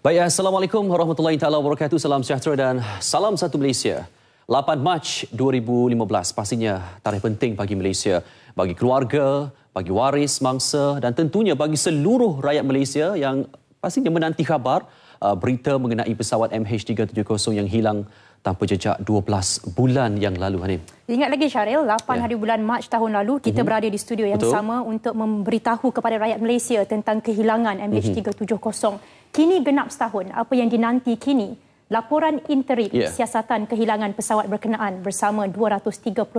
Baik, Assalamualaikum warahmatullahi taala wabarakatuh. Salam sejahtera dan salam satu Malaysia. 8 Mac 2015 pastinya tarikh penting bagi Malaysia, bagi keluarga, bagi waris mangsa dan tentunya bagi seluruh rakyat Malaysia yang pastinya menanti khabar uh, berita mengenai pesawat MH370 yang hilang tanpa jejak 12 bulan yang lalu Hanim. Ingat lagi Syaril, 8 yeah. hari bulan Mac tahun lalu kita mm-hmm. berada di studio yang Betul. sama untuk memberitahu kepada rakyat Malaysia tentang kehilangan MH370. Mm-hmm. Kini genap setahun apa yang dinanti kini laporan interim yeah. siasatan kehilangan pesawat berkenaan bersama 239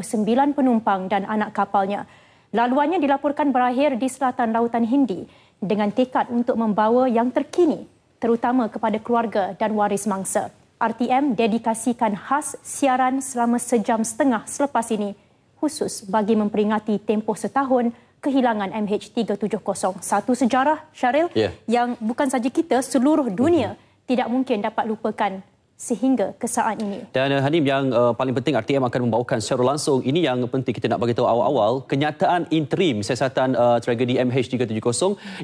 penumpang dan anak kapalnya. Laluannya dilaporkan berakhir di selatan lautan Hindi dengan tekad untuk membawa yang terkini terutama kepada keluarga dan waris mangsa. RTM dedikasikan khas siaran selama sejam setengah selepas ini khusus bagi memperingati tempoh setahun kehilangan MH370 satu sejarah Syaril yeah. yang bukan saja kita seluruh dunia mm-hmm. tidak mungkin dapat lupakan sehingga ke saat ini. Dan uh, Hanim yang uh, paling penting RTM akan membawakan secara langsung ini yang penting kita nak bagi tahu awal-awal kenyataan interim siasatan uh, eh, tragedi MH370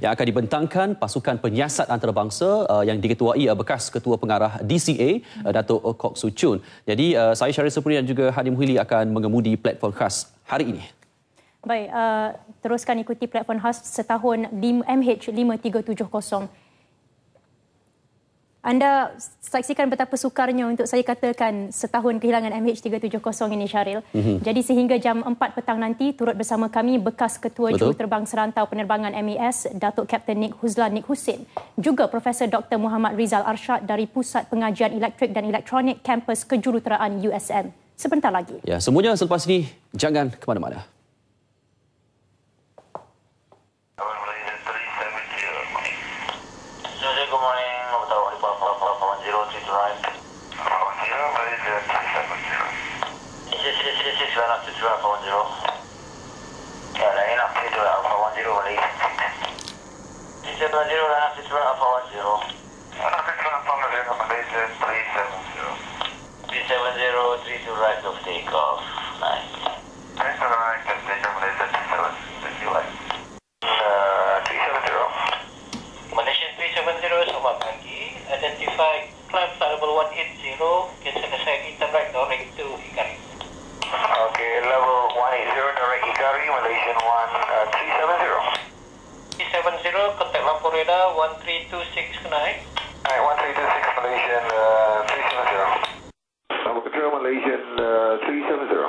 yang akan dibentangkan pasukan penyiasat antarabangsa uh, yang diketuai uh, bekas ketua pengarah DCA uh, mhm. Datuk Kok Su Chun. Jadi uh, saya Syarif Sepuri dan juga Hanim Huili akan mengemudi platform khas hari ini. Baik, uh teruskan ikuti platform khas setahun di MH5370. Anda saksikan betapa sukarnya untuk saya katakan setahun kehilangan MH370 ini Syaril. Mm-hmm. Jadi sehingga jam 4 petang nanti turut bersama kami bekas ketua juruterbang serantau penerbangan MAS Datuk Kapten Nik Huzlan Nik Husin, juga Profesor Dr Muhammad Rizal Arshad dari Pusat Pengajian Elektrik dan Elektronik Kampus Kejuruteraan USM. Sebentar lagi. Ya, semuanya selepas ini jangan ke mana-mana. 370 right of takeoff. 13269. Alright, 13269 uh, Malaysian uh, 370. Number control Malaysian uh, 370.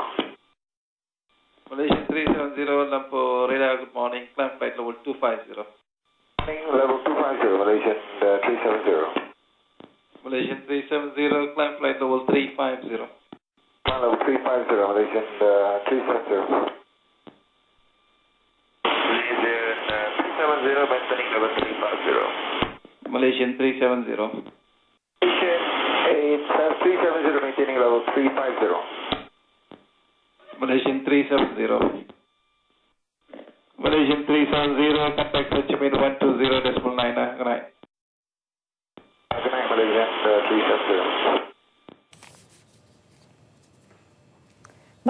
Malaysian 370, Lampo radar, good morning. Climb flight level 250. Level 250, Malaysian uh, 370. Malaysian 370, climb flight level 350. level 350, Malaysian uh, 370. Malaysian 370. Malaysian 370 maintaining level 350. Malaysian 370. Malaysian 370, contact Ho Chi Minh 120.9. Uh, good night. Good night, Malaysian uh, 370.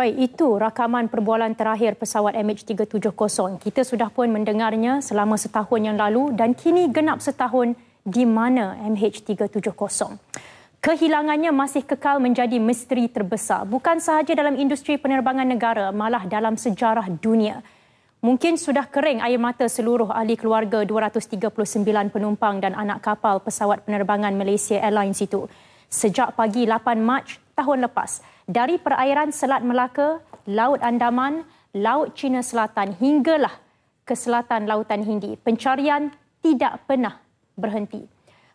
Baik, itu rakaman perbualan terakhir pesawat MH370. Kita sudah pun mendengarnya selama setahun yang lalu dan kini genap setahun di mana MH370. Kehilangannya masih kekal menjadi misteri terbesar, bukan sahaja dalam industri penerbangan negara, malah dalam sejarah dunia. Mungkin sudah kering air mata seluruh ahli keluarga 239 penumpang dan anak kapal pesawat penerbangan Malaysia Airlines itu. Sejak pagi 8 Mac tahun lepas, dari perairan Selat Melaka, Laut Andaman, Laut Cina Selatan hinggalah ke selatan Lautan Hindi, pencarian tidak pernah berhenti.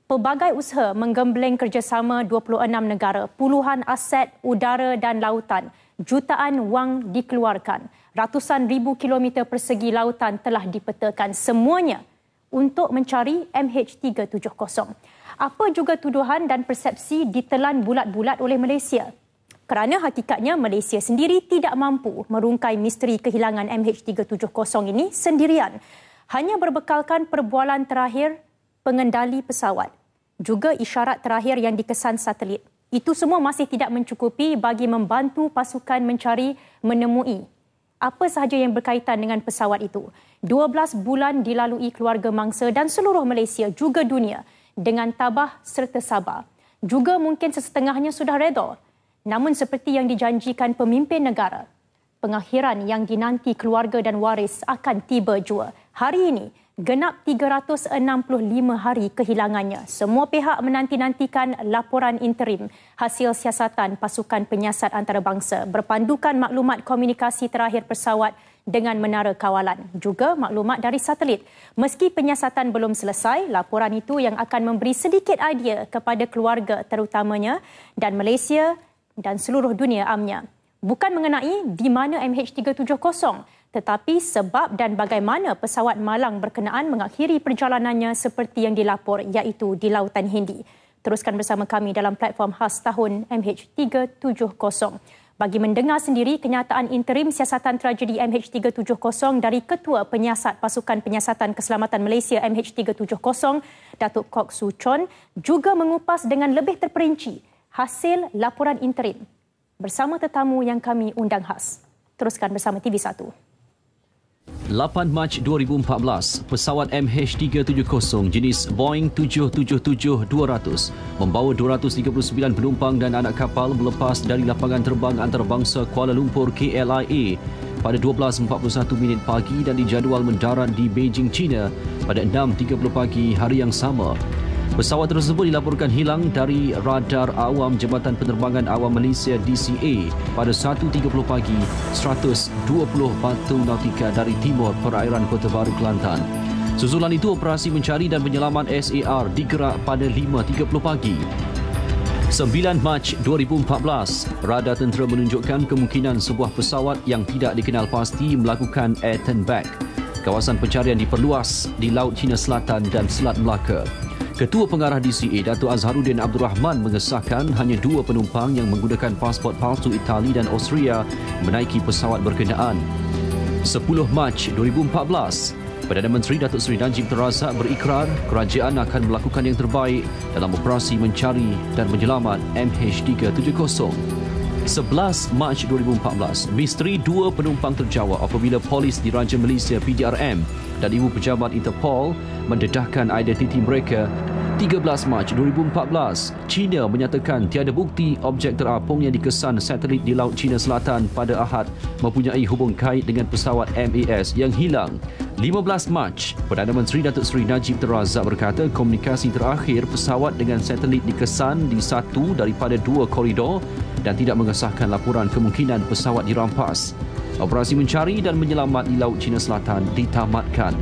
Pelbagai usaha menggembleng kerjasama 26 negara, puluhan aset udara dan lautan, jutaan wang dikeluarkan, ratusan ribu kilometer persegi lautan telah dipetakan semuanya untuk mencari MH370. Apa juga tuduhan dan persepsi ditelan bulat-bulat oleh Malaysia? Kerana hakikatnya Malaysia sendiri tidak mampu merungkai misteri kehilangan MH370 ini sendirian. Hanya berbekalkan perbualan terakhir pengendali pesawat, juga isyarat terakhir yang dikesan satelit. Itu semua masih tidak mencukupi bagi membantu pasukan mencari menemui apa sahaja yang berkaitan dengan pesawat itu. 12 bulan dilalui keluarga mangsa dan seluruh Malaysia juga dunia dengan tabah serta sabar. Juga mungkin sesetengahnya sudah redor. Namun seperti yang dijanjikan pemimpin negara, pengakhiran yang dinanti keluarga dan waris akan tiba jua. Hari ini, genap 365 hari kehilangannya. Semua pihak menanti-nantikan laporan interim hasil siasatan pasukan penyiasat antarabangsa berpandukan maklumat komunikasi terakhir pesawat dengan menara kawalan. Juga maklumat dari satelit. Meski penyiasatan belum selesai, laporan itu yang akan memberi sedikit idea kepada keluarga terutamanya dan Malaysia dan seluruh dunia amnya. Bukan mengenai di mana MH370 tetapi sebab dan bagaimana pesawat malang berkenaan mengakhiri perjalanannya seperti yang dilapor iaitu di Lautan Hindi. Teruskan bersama kami dalam platform khas tahun MH370. Bagi mendengar sendiri kenyataan interim siasatan tragedi MH370 dari Ketua Penyiasat Pasukan Penyiasatan Keselamatan Malaysia MH370, Datuk Kok Su Chon, juga mengupas dengan lebih terperinci hasil laporan interim bersama tetamu yang kami undang khas. Teruskan bersama TV1. 8 Mac 2014, pesawat MH370 jenis Boeing 777-200 membawa 239 penumpang dan anak kapal melepas dari lapangan terbang antarabangsa Kuala Lumpur KLIA pada 12.41 minit pagi dan dijadual mendarat di Beijing, China pada 6.30 pagi hari yang sama. Pesawat tersebut dilaporkan hilang dari radar awam Jabatan Penerbangan Awam Malaysia DCA pada 1.30 pagi 120 batu nautika dari timur perairan Kota Baru Kelantan. Susulan itu operasi mencari dan penyelaman SAR digerak pada 5.30 pagi. 9 Mac 2014, radar tentera menunjukkan kemungkinan sebuah pesawat yang tidak dikenal pasti melakukan air turn back. Kawasan pencarian diperluas di Laut China Selatan dan Selat Melaka. Ketua Pengarah DCA Datuk Azharuddin Abdul Rahman mengesahkan hanya dua penumpang yang menggunakan pasport palsu Itali dan Austria menaiki pesawat berkenaan. 10 Mac 2014, Perdana Menteri Datuk Seri Najib Terazak berikrar kerajaan akan melakukan yang terbaik dalam operasi mencari dan menyelamat MH370. 11 Mac 2014, misteri dua penumpang terjawab apabila polis di Raja Malaysia PDRM dan ibu pejabat Interpol mendedahkan identiti mereka 13 Mac 2014, China menyatakan tiada bukti objek terapung yang dikesan satelit di Laut China Selatan pada Ahad mempunyai hubung kait dengan pesawat MAS yang hilang. 15 Mac, Perdana Menteri Datuk Seri Najib Razak berkata komunikasi terakhir pesawat dengan satelit dikesan di satu daripada dua koridor dan tidak mengesahkan laporan kemungkinan pesawat dirampas. Operasi mencari dan menyelamat di Laut China Selatan ditamatkan.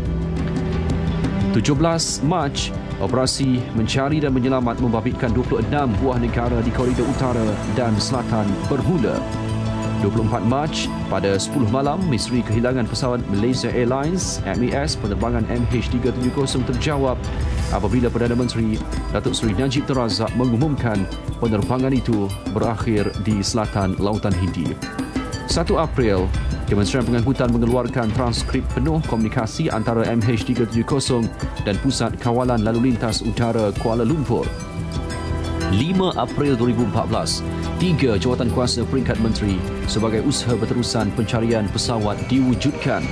17 Mac, Operasi mencari dan menyelamat membabitkan 26 buah negara di koridor utara dan selatan bermula. 24 Mac pada 10 malam, Misteri kehilangan pesawat Malaysia Airlines MES penerbangan MH370 terjawab apabila Perdana Menteri Datuk Seri Najib Razak mengumumkan penerbangan itu berakhir di selatan Lautan Hindi. 1 April, Kementerian Pengangkutan mengeluarkan transkrip penuh komunikasi antara MH370 dan Pusat Kawalan Lalu Lintas Utara Kuala Lumpur. 5 April 2014, tiga jawatan kuasa peringkat menteri sebagai usaha berterusan pencarian pesawat diwujudkan.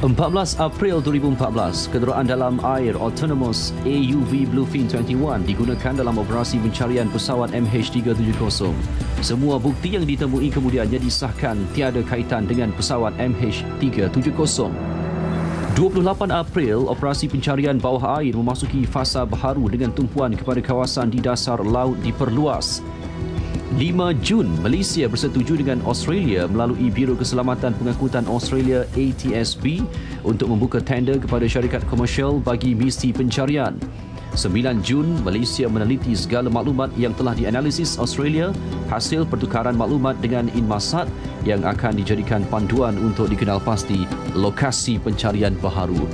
14 April 2014, kenderaan dalam air Autonomous AUV Bluefin 21 digunakan dalam operasi pencarian pesawat MH370. Semua bukti yang ditemui kemudiannya disahkan tiada kaitan dengan pesawat MH370. 28 April, operasi pencarian bawah air memasuki fasa baharu dengan tumpuan kepada kawasan di dasar laut diperluas. 5 Jun, Malaysia bersetuju dengan Australia melalui Biro Keselamatan Pengangkutan Australia ATSB untuk membuka tender kepada syarikat komersial bagi misi pencarian. 9 Jun, Malaysia meneliti segala maklumat yang telah dianalisis Australia hasil pertukaran maklumat dengan Inmarsat yang akan dijadikan panduan untuk dikenalpasti lokasi pencarian baharu.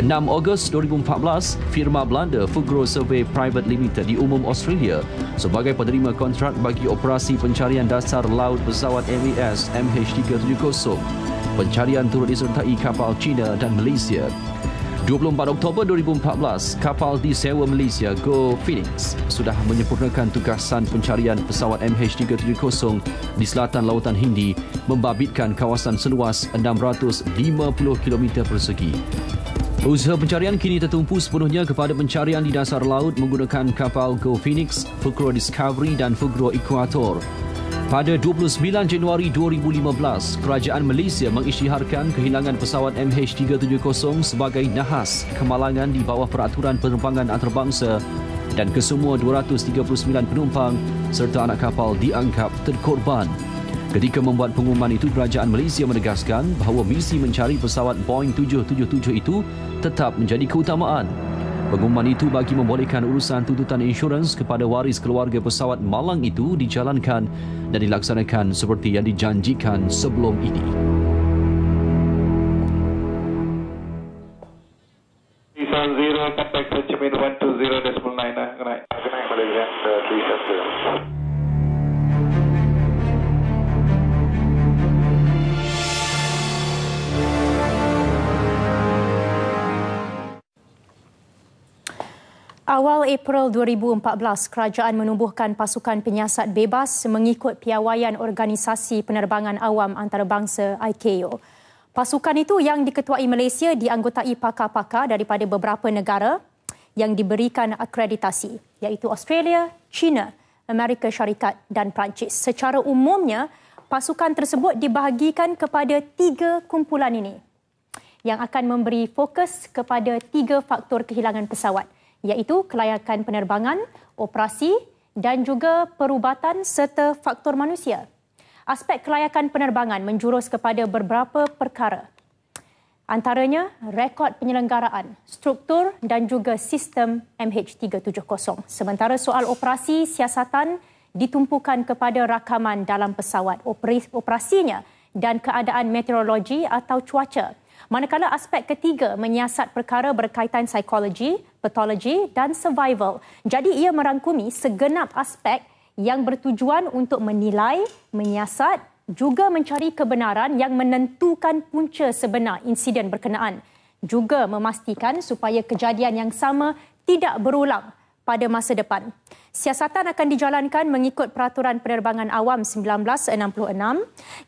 6 Ogos 2014, firma Belanda Fugro Survey Private Limited diumum Australia sebagai penerima kontrak bagi operasi pencarian dasar laut pesawat MES MH370. Pencarian turut disertai kapal China dan Malaysia. 24 Oktober 2014, kapal disewa Malaysia Go Phoenix sudah menyempurnakan tugasan pencarian pesawat MH370 di selatan Lautan Hindi membabitkan kawasan seluas 650 km persegi. Usaha pencarian kini tertumpu sepenuhnya kepada pencarian di dasar laut menggunakan kapal Go Phoenix, Fugro Discovery dan Fugro Equator. Pada 29 Januari 2015, kerajaan Malaysia mengisytiharkan kehilangan pesawat MH370 sebagai nahas kemalangan di bawah peraturan penerbangan antarabangsa dan kesemua 239 penumpang serta anak kapal dianggap terkorban. Ketika membuat pengumuman itu, kerajaan Malaysia menegaskan bahawa misi mencari pesawat Boeing 777 itu tetap menjadi keutamaan. Pengumuman itu bagi membolehkan urusan tuntutan insurans kepada waris keluarga pesawat malang itu dijalankan dan dilaksanakan seperti yang dijanjikan sebelum ini. Awal April 2014, kerajaan menubuhkan pasukan penyiasat bebas mengikut piawaian Organisasi Penerbangan Awam Antarabangsa ICAO. Pasukan itu yang diketuai Malaysia dianggotai pakar-pakar daripada beberapa negara yang diberikan akreditasi iaitu Australia, China, Amerika Syarikat dan Perancis. Secara umumnya, pasukan tersebut dibahagikan kepada tiga kumpulan ini yang akan memberi fokus kepada tiga faktor kehilangan pesawat iaitu kelayakan penerbangan, operasi dan juga perubatan serta faktor manusia. Aspek kelayakan penerbangan menjurus kepada beberapa perkara. Antaranya rekod penyelenggaraan, struktur dan juga sistem MH370. Sementara soal operasi siasatan ditumpukan kepada rakaman dalam pesawat operasinya dan keadaan meteorologi atau cuaca. Manakala aspek ketiga menyiasat perkara berkaitan psikologi, patologi dan survival. Jadi ia merangkumi segenap aspek yang bertujuan untuk menilai, menyiasat juga mencari kebenaran yang menentukan punca sebenar insiden berkenaan. Juga memastikan supaya kejadian yang sama tidak berulang pada masa depan. Siasatan akan dijalankan mengikut Peraturan Penerbangan Awam 1966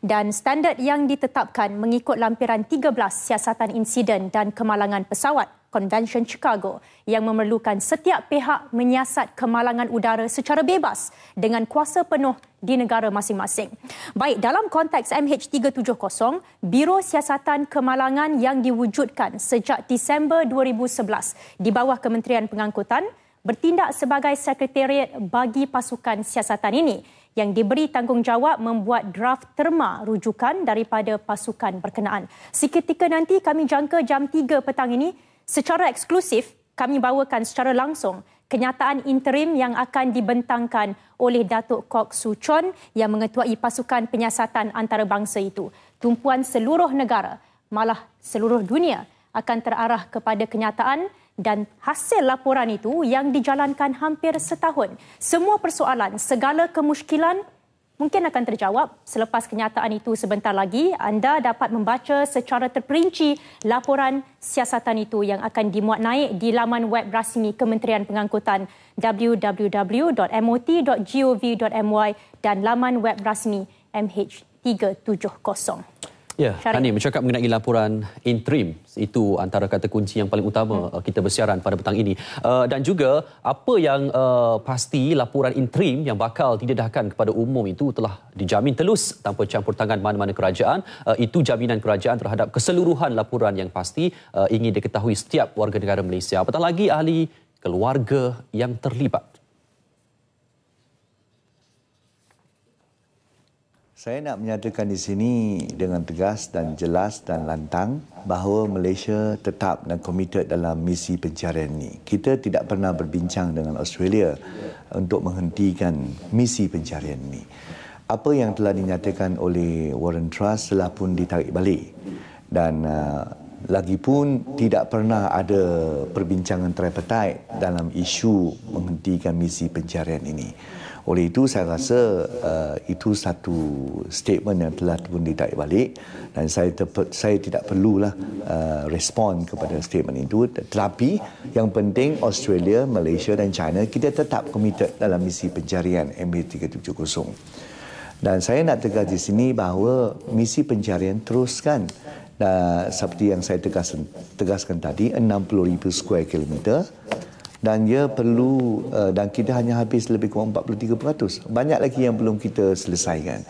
dan standard yang ditetapkan mengikut lampiran 13 siasatan insiden dan kemalangan pesawat Convention Chicago yang memerlukan setiap pihak menyiasat kemalangan udara secara bebas dengan kuasa penuh di negara masing-masing. Baik, dalam konteks MH370, Biro Siasatan Kemalangan yang diwujudkan sejak Disember 2011 di bawah Kementerian Pengangkutan bertindak sebagai sekretariat bagi pasukan siasatan ini yang diberi tanggungjawab membuat draft terma rujukan daripada pasukan berkenaan. Seketika nanti kami jangka jam 3 petang ini secara eksklusif kami bawakan secara langsung kenyataan interim yang akan dibentangkan oleh Datuk Kok Su Chon yang mengetuai pasukan penyiasatan antarabangsa itu. Tumpuan seluruh negara, malah seluruh dunia akan terarah kepada kenyataan dan hasil laporan itu yang dijalankan hampir setahun. Semua persoalan, segala kemuskilan mungkin akan terjawab selepas kenyataan itu sebentar lagi. Anda dapat membaca secara terperinci laporan siasatan itu yang akan dimuat naik di laman web rasmi Kementerian Pengangkutan www.mot.gov.my dan laman web rasmi MH370. Ya, Hani bercakap mengenai laporan interim itu antara kata kunci yang paling utama hmm. Uh, kita bersiaran pada petang ini. Uh, dan juga apa yang uh, pasti laporan interim yang bakal didedahkan kepada umum itu telah dijamin telus tanpa campur tangan mana-mana kerajaan. Uh, itu jaminan kerajaan terhadap keseluruhan laporan yang pasti uh, ingin diketahui setiap warga negara Malaysia. Apatah lagi ahli keluarga yang terlibat. Saya nak menyatakan di sini dengan tegas dan jelas dan lantang bahawa Malaysia tetap dan komited dalam misi pencarian ini. Kita tidak pernah berbincang dengan Australia untuk menghentikan misi pencarian ini. Apa yang telah dinyatakan oleh Warren Trust telah pun ditarik balik dan uh, lagi pun tidak pernah ada perbincangan tripartite dalam isu menghentikan misi pencarian ini. Oleh itu saya rasa uh, itu satu statement yang telah pun ditarik balik dan saya saya tidak perlulah uh, respon kepada statement itu tetapi yang penting Australia, Malaysia dan China kita tetap komited dalam misi pencarian MB370. Dan saya nak tegas di sini bahawa misi pencarian teruskan dan seperti yang saya tegaskan, tegaskan tadi 60,000 square kilometer dan ia perlu uh, dan kita hanya habis lebih kurang 43%. Banyak lagi yang belum kita selesaikan.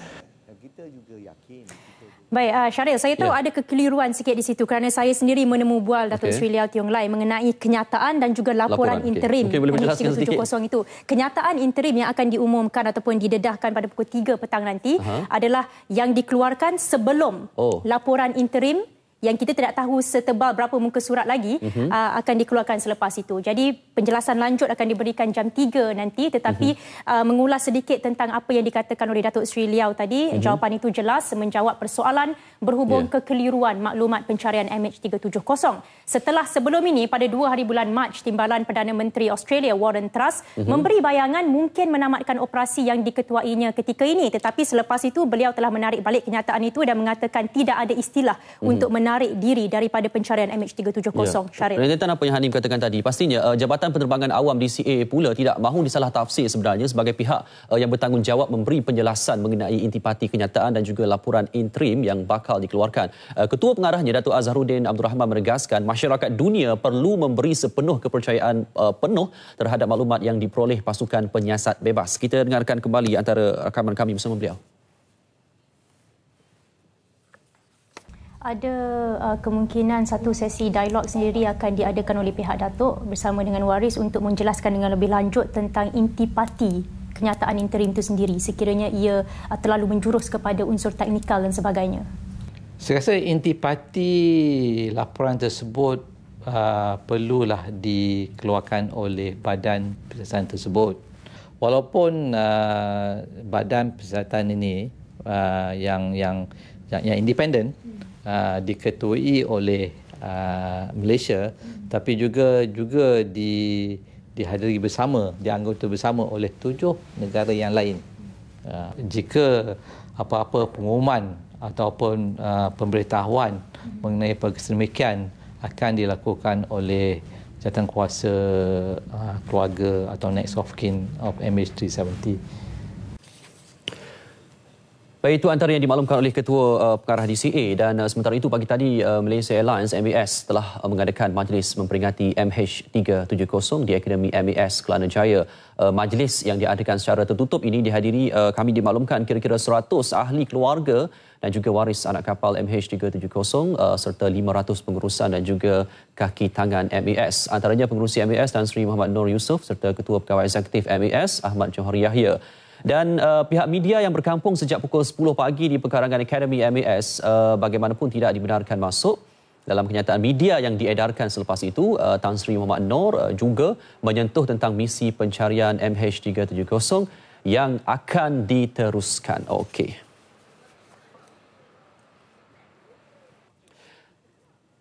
Baik, uh, ah, Syaril, saya tahu ya. ada kekeliruan sikit di situ kerana saya sendiri menemu bual Datuk okay. Sri Liao Tiong Lai mengenai kenyataan dan juga laporan, laporan. interim okay. nh kosong itu. Kenyataan interim yang akan diumumkan ataupun didedahkan pada pukul 3 petang nanti uh-huh. adalah yang dikeluarkan sebelum oh. laporan interim yang kita tidak tahu setebal berapa muka surat lagi mm-hmm. uh, akan dikeluarkan selepas itu. Jadi penjelasan lanjut akan diberikan jam 3 nanti tetapi mm-hmm. uh, mengulas sedikit tentang apa yang dikatakan oleh Datuk Sri Liau tadi, mm-hmm. jawapan itu jelas menjawab persoalan berhubung yeah. kekeliruan maklumat pencarian MH370. Setelah sebelum ini pada dua hari bulan Mac timbalan Perdana Menteri Australia Warren Truss mm-hmm. memberi bayangan mungkin menamatkan operasi yang diketuainya ketika ini tetapi selepas itu beliau telah menarik balik kenyataan itu dan mengatakan tidak ada istilah mm-hmm. untuk men- menarik diri daripada pencarian MH370 ya. Syarif. Rentetan apa yang Hanim katakan tadi, pastinya uh, Jabatan Penerbangan Awam DCA pula tidak mahu disalah tafsir sebenarnya sebagai pihak uh, yang bertanggungjawab memberi penjelasan mengenai intipati kenyataan dan juga laporan interim yang bakal dikeluarkan. Uh, Ketua pengarahnya Datuk Azharuddin Abdul Rahman menegaskan masyarakat dunia perlu memberi sepenuh kepercayaan uh, penuh terhadap maklumat yang diperoleh pasukan penyiasat bebas. Kita dengarkan kembali antara rakaman kami bersama beliau. ada uh, kemungkinan satu sesi dialog sendiri akan diadakan oleh pihak Datuk bersama dengan waris untuk menjelaskan dengan lebih lanjut tentang intipati kenyataan interim itu sendiri sekiranya ia uh, terlalu menjurus kepada unsur teknikal dan sebagainya. Saya rasa intipati laporan tersebut uh, perlulah dikeluarkan oleh badan persatuan tersebut. Walaupun uh, badan persatuan ini uh, yang yang yang, independen hmm uh, diketuai oleh uh, Malaysia hmm. tapi juga juga di dihadiri bersama dianggota bersama oleh tujuh negara yang lain. Uh, jika apa-apa pengumuman ataupun uh, pemberitahuan hmm. mengenai perkesemikian akan dilakukan oleh jawatankuasa uh, keluarga atau next of kin of MH370. Baik itu antara yang dimaklumkan oleh ketua uh, pengarah DCA dan uh, sementara itu pagi tadi uh, Malaysia Airlines MAS telah uh, mengadakan majlis memperingati MH370 di Akademi MAS Kelana Jaya. Uh, majlis yang diadakan secara tertutup ini dihadiri uh, kami dimaklumkan kira-kira 100 ahli keluarga dan juga waris anak kapal MH370 uh, serta 500 pengurusan dan juga kaki tangan MAS antaranya pengurusi MAS dan Sri Muhammad Nur Yusof serta ketua pegawai eksekutif MAS Ahmad Johari Yahya. Dan uh, pihak media yang berkampung sejak pukul 10 pagi di pekarangan Akademi MAS uh, bagaimanapun tidak dibenarkan masuk. Dalam kenyataan media yang diedarkan selepas itu, uh, Tan Sri Muhammad Nor uh, juga menyentuh tentang misi pencarian MH370 yang akan diteruskan. Okey.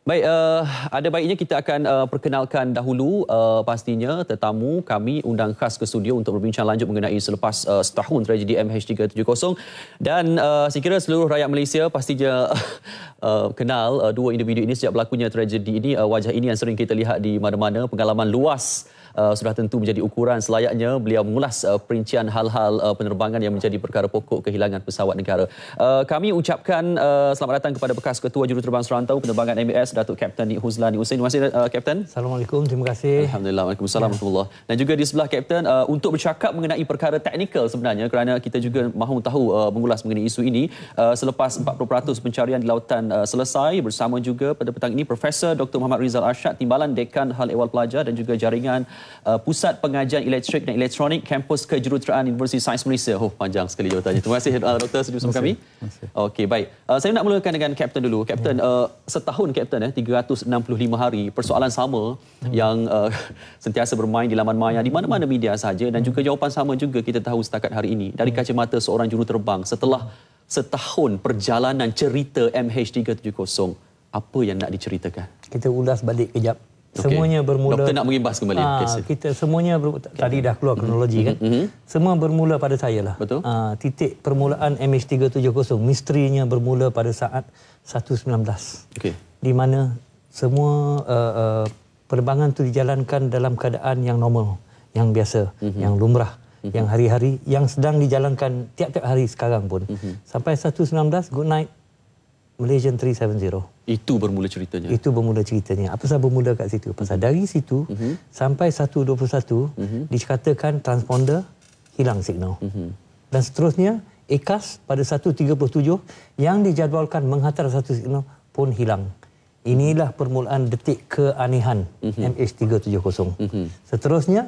Baik, uh, ada baiknya kita akan uh, perkenalkan dahulu uh, pastinya tetamu kami undang khas ke studio untuk berbincang lanjut mengenai selepas uh, setahun tragedi MH370 dan uh, saya kira seluruh rakyat Malaysia pastinya uh, kenal uh, dua individu ini sejak berlakunya tragedi ini uh, wajah ini yang sering kita lihat di mana-mana pengalaman luas uh, Uh, sudah tentu menjadi ukuran selayaknya beliau mengulas uh, perincian hal-hal uh, penerbangan yang menjadi perkara pokok kehilangan pesawat negara. Uh, kami ucapkan uh, selamat datang kepada bekas ketua juruterbang serantau penerbangan MBS, Datuk Kapten Huzlani Hussein. Terima uh, Kapten. Assalamualaikum. Terima kasih. Alhamdulillah. Waalaikumsalam warahmatullahi. Ya. Dan juga di sebelah Kapten uh, untuk bercakap mengenai perkara teknikal sebenarnya kerana kita juga mahu tahu uh, mengulas mengenai isu ini uh, selepas 40% pencarian di lautan uh, selesai bersama juga pada petang ini Profesor Dr. Muhammad Rizal Arshad, Timbalan Dekan Hal Ehwal Pelajar dan juga Jaringan uh, Pusat Pengajian Elektrik dan Elektronik Kampus Kejuruteraan Universiti Sains Malaysia. Oh panjang sekali jawatannya. Terima kasih uh, Dr. sudi bersama kami. Okey baik. Uh, saya nak mulakan dengan Kapten dulu. Kapten ya. uh, setahun Kapten eh 365 hari persoalan sama ya. yang uh, sentiasa bermain di laman maya di mana-mana hmm. media saja dan ya. juga hmm. jawapan sama juga kita tahu setakat hari ini dari kacamata seorang juruterbang setelah setahun perjalanan cerita MH370 apa yang nak diceritakan? Kita ulas balik kejap. Semuanya bermula... Doktor nak mengimbas kembali. Aa, ah, kita semuanya... Ber, okay. Tadi dah keluar kronologi mm -hmm. kan. Mm -hmm. Semua bermula pada saya lah. Betul. Aa, ah, titik permulaan MH370. Misterinya bermula pada saat 1.19. Okey. Di mana semua uh, uh, penerbangan itu dijalankan dalam keadaan yang normal. Yang biasa. Mm -hmm. Yang lumrah. Mm -hmm. Yang hari-hari. Yang sedang dijalankan tiap-tiap hari sekarang pun. Mm -hmm. Sampai 1.19, good night. Malaysian 370. Itu bermula ceritanya. Itu bermula ceritanya. Apa sahaja bermula kat situ? Pasal dari situ uh mhm. -huh. sampai 121 uh -huh. dikatakan transponder hilang signal. Uh mhm. -huh. Dan seterusnya ekas pada 137 yang dijadualkan menghantar satu signal pun hilang. Inilah permulaan detik keanehan uh -huh. MH370. Uh -huh. Seterusnya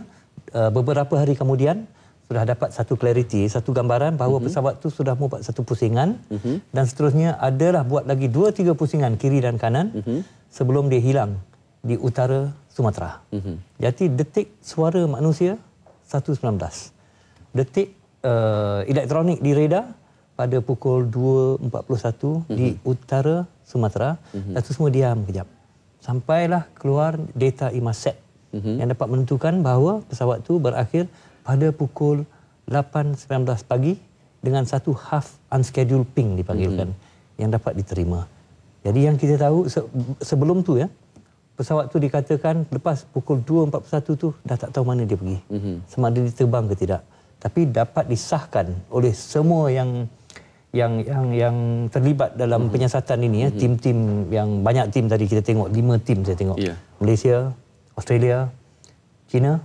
eh, beberapa hari kemudian uh sudah dapat satu clarity, satu gambaran bahawa mm -hmm. pesawat tu sudah membuat satu pusingan mm -hmm. dan seterusnya adalah buat lagi dua tiga pusingan kiri dan kanan mm -hmm. sebelum dia hilang di utara Sumatera. Mm -hmm. Jadi detik suara manusia 1.19. Detik uh, elektronik di radar pada pukul 2.41 mm -hmm. di utara Sumatera. Mm -hmm. Lalu semua diam kejap. Sampailah keluar data IMASAT mm -hmm. yang dapat menentukan bahawa pesawat tu berakhir pada pukul 8.19 pagi dengan satu half unscheduled ping dipanggilkan mm-hmm. yang dapat diterima. Jadi yang kita tahu se- sebelum tu ya, pesawat tu dikatakan lepas pukul 2.41 tu dah tak tahu mana dia pergi. Mm-hmm. Sama ada diterbang ke tidak. Tapi dapat disahkan oleh semua yang yang yang yang terlibat dalam mm-hmm. penyiasatan ini ya, mm-hmm. tim-tim yang banyak tim tadi kita tengok, lima tim saya tengok. Yeah. Malaysia, Australia, China,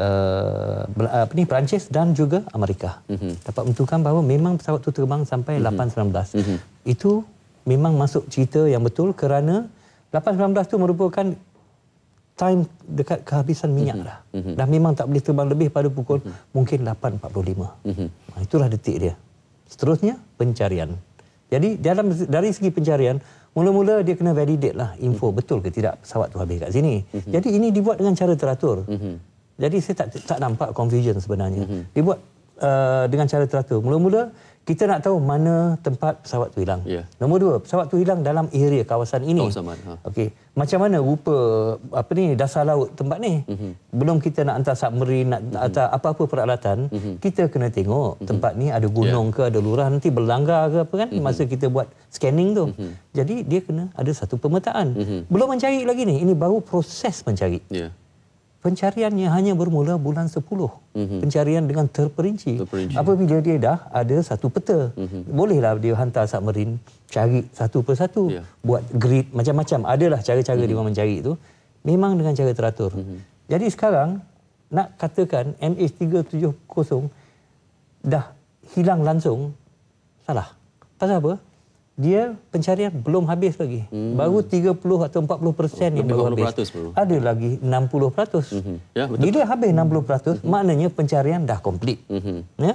uh, apa ni Perancis dan juga Amerika. Mm -hmm. Dapat menentukan bahawa memang pesawat itu terbang sampai mm -hmm. 8.19. Mm -hmm. Itu memang masuk cerita yang betul kerana 8.19 tu merupakan time dekat kehabisan minyak dah. Mhm. Mm -hmm. Dah memang tak boleh terbang lebih pada pukul mm -hmm. mungkin 8.45. Mm -hmm. Itulah detik dia. Seterusnya pencarian. Jadi dalam dari segi pencarian Mula-mula dia kena validate lah info mm -hmm. betul ke tidak pesawat tu habis kat sini. Mm -hmm. Jadi ini dibuat dengan cara teratur. Mm -hmm. Jadi saya tak tak nampak confusion sebenarnya. Mm-hmm. Dibuat uh, dengan cara teratur. Mula-mula kita nak tahu mana tempat pesawat tu hilang. Yeah. Nombor dua, pesawat tu hilang dalam area kawasan ini. Ha. Okey. Macam mana rupa apa ni dasar laut tempat ni? Mm-hmm. Belum kita nak hantar submarine nak mm-hmm. apa-apa peralatan, mm-hmm. kita kena tengok mhm. tempat ni ada gunung yeah. ke ada lurah nanti berlanggar ke apa kan mm-hmm. masa kita buat scanning tu. Mm-hmm. Jadi dia kena ada satu pemetaan. Mm-hmm. Belum mencari lagi ni, ini baru proses mencari. Yeah. Pencariannya hanya bermula bulan 10. Mm-hmm. Pencarian dengan terperinci. terperinci. Apabila dia dah ada satu peta. Mm-hmm. Bolehlah dia hantar submarin cari satu persatu. Yeah. Buat grid macam-macam. Adalah cara-cara mm-hmm. dia orang mhm. mencari itu. Memang dengan cara teratur. Mm-hmm. Jadi sekarang nak katakan MH370 dah hilang langsung. Salah. Pasal apa? dia pencarian belum habis lagi. Hmm. Baru 30 atau 40% oh, yang baru habis. Bro. Ada lagi 60%. Mm-hmm. Ya, Bila habis 60%, mm-hmm. maknanya pencarian dah komplit. Mm-hmm. Ya?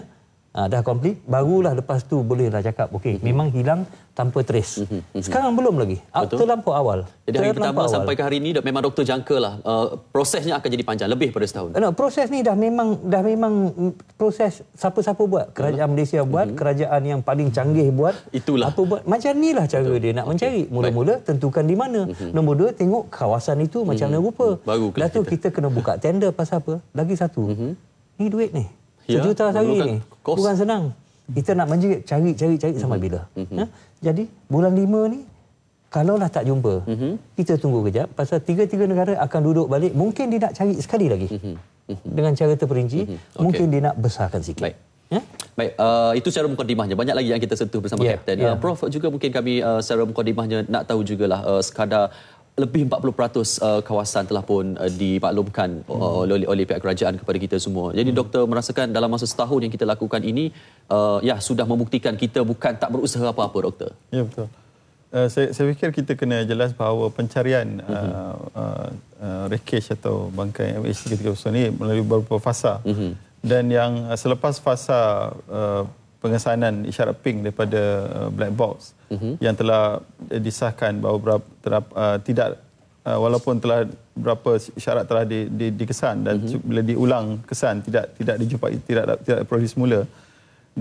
Uh, dah komplit, barulah lepas tu bolehlah cakap, okay, mm -hmm. memang hilang tanpa trace. Mm -hmm. Sekarang belum lagi, ah, Betul. terlampau awal. Jadi hari pertama awal. sampai ke hari ini, memang doktor jangkalah, uh, eh, prosesnya akan jadi panjang, lebih pada setahun. Eh, no, proses ni dah memang, dah memang mm, proses siapa-siapa buat. Kerajaan Malaysia buat, mm -hmm. kerajaan yang paling canggih buat. Itulah. Apa buat? Macam inilah cara Betul. dia nak okay. mencari. Mula-mula tentukan di mana. Mm -hmm. Nombor dua, tengok kawasan itu mm -hmm. macam mana mhm. rupa. Lepas tu kita. kita kena buka tender pasal apa. Lagi satu, mm -hmm. ni duit ni. Sejuta ya, sehari ni. Kos. Bukan senang. Kita nak menjerit, cari, cari, cari mm-hmm. sampai bila. Mm-hmm. Ya? Jadi, bulan lima ni, kalaulah tak jumpa, mm-hmm. kita tunggu kejap. Pasal tiga-tiga negara akan duduk balik. Mungkin dia nak cari sekali lagi. Mm-hmm. Dengan cara terperinci, mm-hmm. okay. mungkin dia nak besarkan sikit. Baik. Ya? Baik, uh, itu secara mukadimahnya. Banyak lagi yang kita sentuh bersama yeah, Kapten. Yeah. Uh, Prof, juga mungkin kami uh, secara mukadimahnya nak tahu jugalah uh, sekadar lebih 40% uh, kawasan telah pun uh, dimaklumkan uh, hmm. oleh, oleh pihak kerajaan kepada kita semua. Jadi hmm. doktor merasakan dalam masa setahun yang kita lakukan ini uh, ya sudah membuktikan kita bukan tak berusaha apa-apa doktor. Ya betul. Uh, saya saya fikir kita kena jelas bahawa pencarian uh, hmm. uh, uh, rekej atau bangkai MHC ketika ini melalui beberapa fasa. Hmm. Dan yang uh, selepas fasa uh, pengesanan isyarat pink daripada uh, black box uh mhm. -huh. yang telah uh, disahkan bahawa berap, terap, uh, tidak uh, walaupun telah berapa syarat telah di, di, dikesan dan uh mhm. -huh. bila diulang kesan tidak tidak dijumpai tidak tidak produksi mula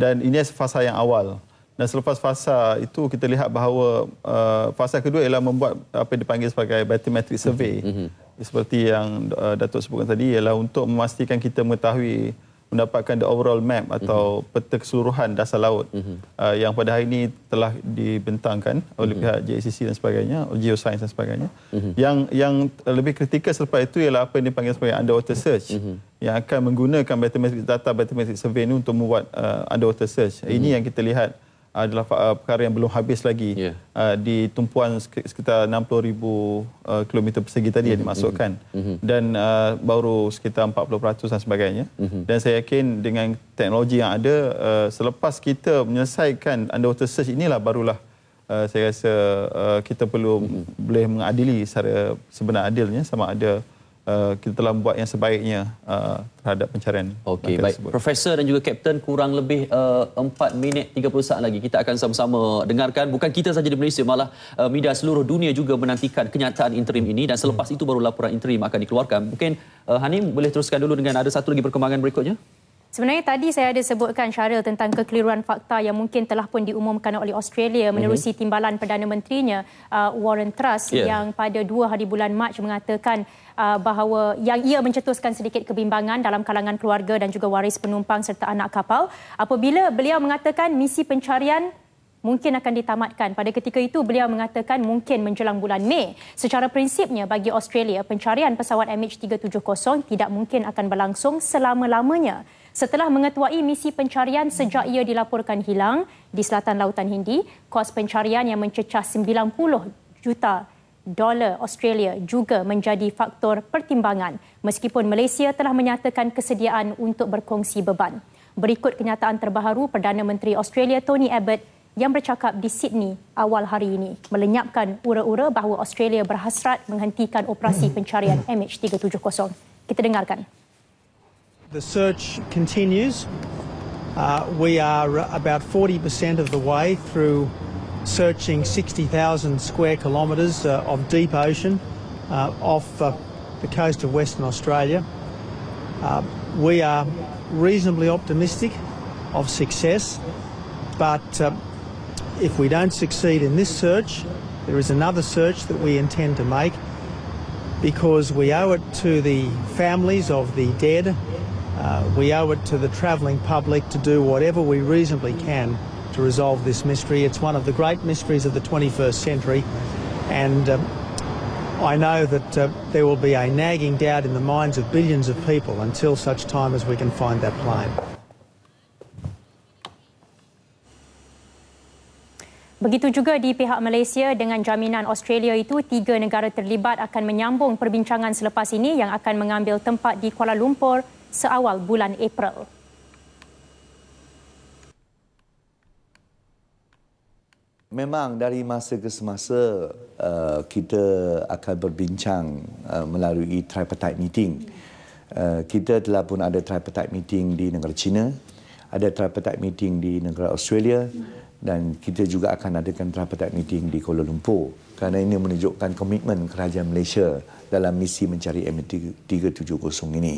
dan ini adalah fasa yang awal dan selepas fasa itu kita lihat bahawa uh, fasa kedua ialah membuat apa yang dipanggil sebagai bathymetric survey uh mhm. -huh. seperti yang uh, Datuk sebutkan tadi ialah untuk memastikan kita mengetahui mendapatkan the overall map mhm. atau mm-hmm. peta keseluruhan dasar laut mm-hmm. uh, yang pada hari ini telah dibentangkan mm-hmm. oleh mhm. pihak JCC dan sebagainya, geoscience dan sebagainya. Mm-hmm. Yang yang lebih kritikal selepas itu ialah apa yang dipanggil sebagai underwater search mm-hmm. yang akan menggunakan bathymetric data bathymetric survey ini untuk membuat uh, underwater search. Mm-hmm. Ini mhm. yang kita lihat uh, adalah uh, perkara yang belum habis lagi yeah. uh, di tumpuan sekitar 60,000 uh, km persegi tadi mm -hmm. yang mhm, dimasukkan mm -hmm. dan uh, baru sekitar 40% dan sebagainya mm -hmm. dan saya yakin dengan teknologi yang ada uh, selepas kita menyelesaikan underwater search inilah barulah uh, saya rasa uh, kita perlu mm -hmm. boleh mengadili secara sebenar adilnya sama ada uh, kita telah buat yang sebaiknya uh, terhadap pencarian. Okey, baik. Tersebut. Profesor dan juga kapten kurang lebih uh, 4 minit 30 saat lagi kita akan sama-sama dengarkan bukan kita saja di Malaysia malah uh, media seluruh dunia juga menantikan kenyataan interim ini dan selepas hmm. itu baru laporan interim akan dikeluarkan. Mungkin uh, Hanim boleh teruskan dulu dengan ada satu lagi perkembangan berikutnya? Sebenarnya tadi saya ada sebutkan Syaril tentang kekeliruan fakta yang mungkin telah pun diumumkan oleh Australia mhm. menerusi mm-hmm. timbalan Perdana Menterinya uh, Warren Truss yeah. yang pada dua hari bulan Mac mengatakan uh, bahawa yang ia mencetuskan sedikit kebimbangan dalam kalangan keluarga dan juga waris penumpang serta anak kapal apabila beliau mengatakan misi pencarian mungkin akan ditamatkan. Pada ketika itu beliau mengatakan mungkin menjelang bulan Mei. Secara prinsipnya bagi Australia pencarian pesawat MH370 tidak mungkin akan berlangsung selama-lamanya. Setelah mengetuai misi pencarian sejak ia dilaporkan hilang di selatan lautan Hindi, kos pencarian yang mencecah 90 juta dolar Australia juga menjadi faktor pertimbangan meskipun Malaysia telah menyatakan kesediaan untuk berkongsi beban. Berikut kenyataan terbaru Perdana Menteri Australia Tony Abbott yang bercakap di Sydney awal hari ini melenyapkan ura-ura bahawa Australia berhasrat menghentikan operasi pencarian MH370. Kita dengarkan. The search continues. Uh, we are about 40% of the way through searching 60,000 square kilometres uh, of deep ocean uh, off uh, the coast of Western Australia. Uh, we are reasonably optimistic of success, but uh, If we don't succeed in this search, there is another search that we intend to make because we owe it to the families of the dead. Uh, we owe it to the travelling public to do whatever we reasonably can to resolve this mystery. It's one of the great mysteries of the 21st century, and um, I know that uh, there will be a nagging doubt in the minds of billions of people until such time as we can find that plane. Begitu juga di pihak Malaysia dengan jaminan Australia itu tiga negara terlibat akan menyambung perbincangan selepas ini yang akan mengambil tempat di Kuala Lumpur seawal bulan April. Memang dari masa ke semasa uh, kita akan berbincang uh, melalui tripartite meeting. Uh, kita telah pun ada tripartite meeting di negara China, ada tripartite meeting di negara Australia. Hmm dan kita juga akan adakan rapat meeting di Kuala Lumpur kerana ini menunjukkan komitmen kerajaan Malaysia dalam misi mencari M370 ini.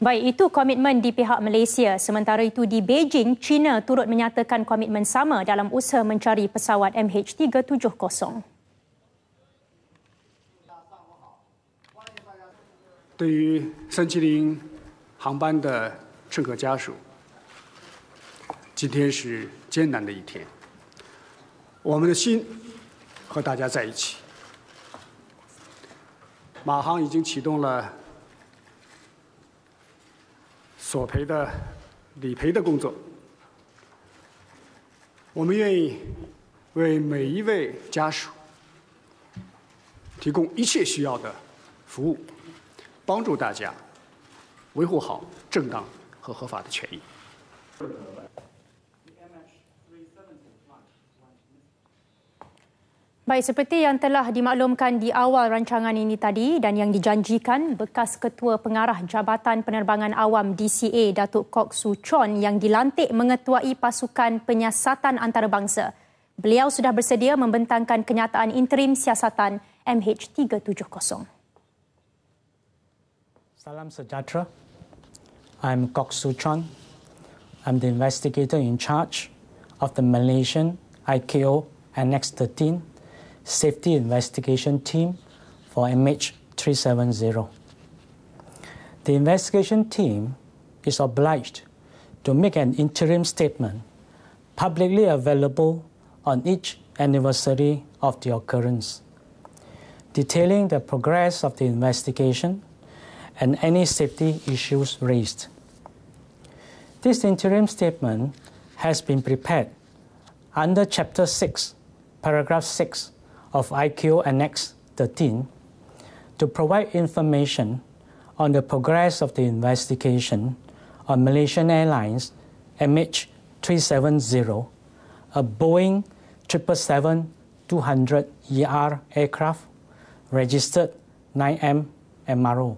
Baik, itu komitmen di pihak Malaysia. Sementara itu di Beijing, China turut menyatakan komitmen sama dalam usaha mencari pesawat MH370. Di Senjiling, Hangban 今天是艰难的一天，我们的心和大家在一起。马航已经启动了索赔的理赔的工作，我们愿意为每一位家属提供一切需要的服务，帮助大家维护好正当和合法的权益。Baik, seperti yang telah dimaklumkan di awal rancangan ini tadi dan yang dijanjikan bekas Ketua Pengarah Jabatan Penerbangan Awam DCA Datuk Kok Su Chon yang dilantik mengetuai pasukan penyiasatan antarabangsa. Beliau sudah bersedia membentangkan kenyataan interim siasatan MH370. Salam sejahtera. I'm Kok Su Chon. I'm the investigator in charge of the Malaysian IKO Annex 13 Safety Investigation Team for MH370. The investigation team is obliged to make an interim statement publicly available on each anniversary of the occurrence, detailing the progress of the investigation and any safety issues raised. This interim statement has been prepared under Chapter 6, Paragraph 6 of IQ Annex 13 to provide information on the progress of the investigation on Malaysian Airlines MH370, a Boeing 777-200ER aircraft registered 9M MRO.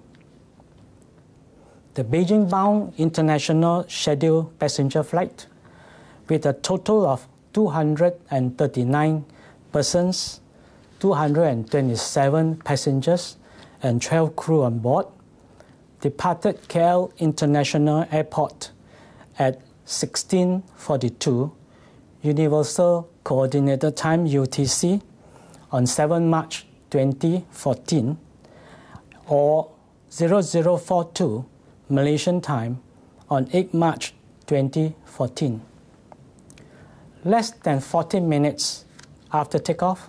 The Beijing bound international scheduled passenger flight, with a total of 239 persons 227 passengers and 12 crew on board, departed KL International Airport at 1642 Universal Coordinated Time UTC on 7 March 2014 or 0042 Malaysian time on 8 March 2014. Less than 40 minutes after takeoff,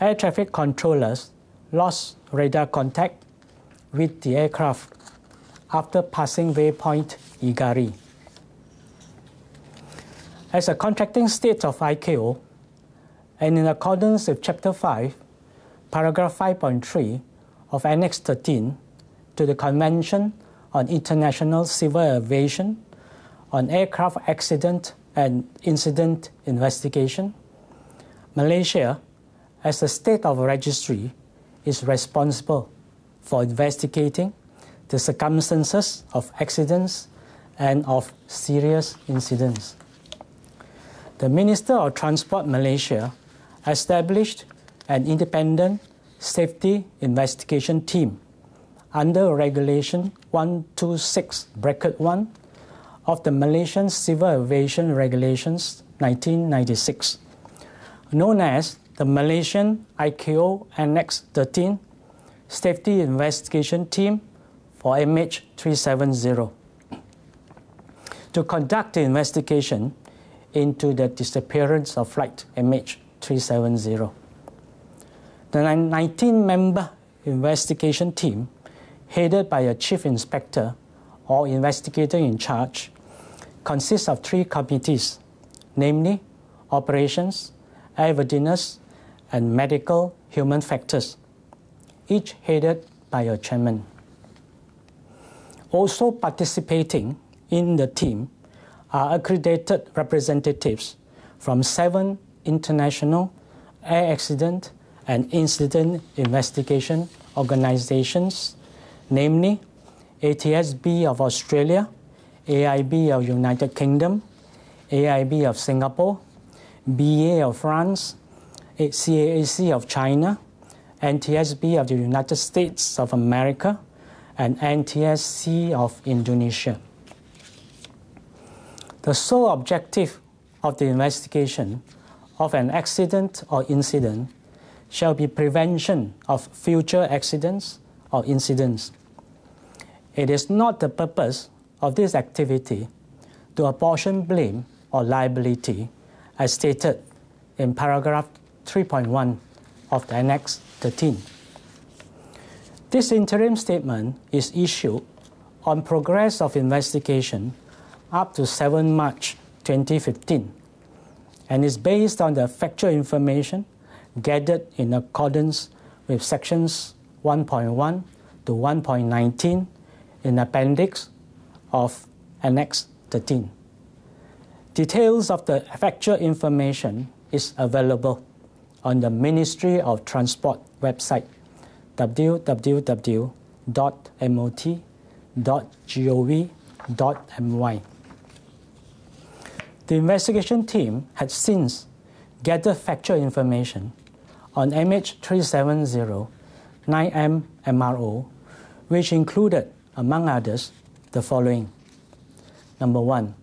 air traffic controllers lost radar contact with the aircraft after passing waypoint Igari. As a contracting state of ICAO, and in accordance with Chapter 5, Paragraph 5.3 of Annex 13 to the Convention on International Civil Aviation on Aircraft Accident and Incident Investigation, Malaysia as the state of registry is responsible for investigating the circumstances of accidents and of serious incidents. The Minister of Transport Malaysia established an independent safety investigation team under Regulation 126 bracket 1 of the Malaysian Civil Aviation Regulations 1996, known as the Malaysian ICAO Annex 13 Safety Investigation Team for MH370 to conduct the investigation into the disappearance of flight MH370. The 19-member investigation team, headed by a chief inspector or investigator in charge, consists of three committees, namely operations, airworthiness, and medical human factors, each headed by a chairman. Also participating in the team are accredited representatives from seven international air accident and incident investigation organizations, namely ATSB of Australia, AIB of United Kingdom, AIB of Singapore, BA of France, CAAC of China, NTSB of the United States of America, and NTSC of Indonesia. The sole objective of the investigation of an accident or incident shall be prevention of future accidents or incidents. It is not the purpose of this activity to apportion blame or liability, as stated in paragraph 3.1 of the Annex 13. This interim statement is issued on progress of investigation up to 7 March 2015 and is based on the factual information gathered in accordance with sections 1.1 to 1.19 in appendix of annex 13 details of the factual information is available on the Ministry of Transport website www.mot.gov.my. The investigation team had since gathered factual information on MH370 9M MRO, which included, among others, the following. Number one,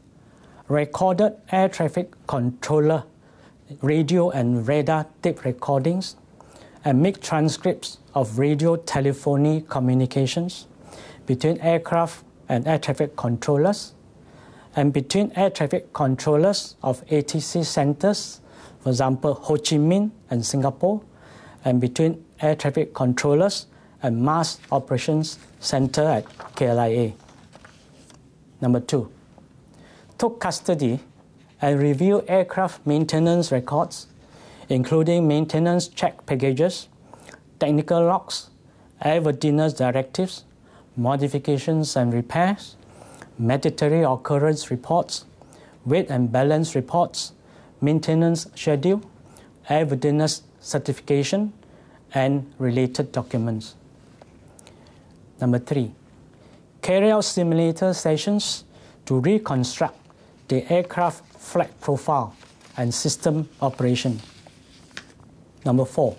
recorded air traffic controller radio and radar tape recordings and make transcripts of radio telephony communications between aircraft and air traffic controllers and between air traffic controllers of ATC centers, for example, Ho Chi Minh and Singapore, and between air traffic controllers and mass operations center at KLIA. Number two, took custody and review aircraft maintenance records, including maintenance check packages, technical logs, airworthiness directives, modifications and repairs, mandatory occurrence reports, weight and balance reports, maintenance schedule, airworthiness certification, and related documents. Number three, carry out simulator sessions to reconstruct the aircraft flight profile and system operation. Number four,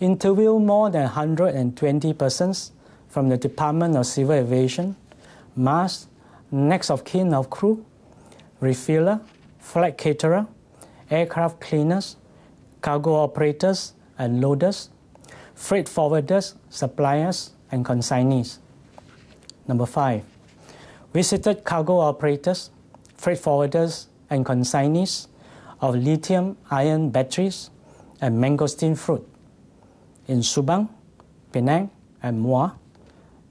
interview more than 120 persons from the Department of Civil Aviation, MAS, next of kin of crew, refiller, flight caterer, aircraft cleaners, cargo operators and loaders, freight forwarders, suppliers, and consignees. Number five, visited cargo operators, freight forwarders, and consignees of lithium ion batteries and mangosteen fruit in Subang, Penang, and Muar,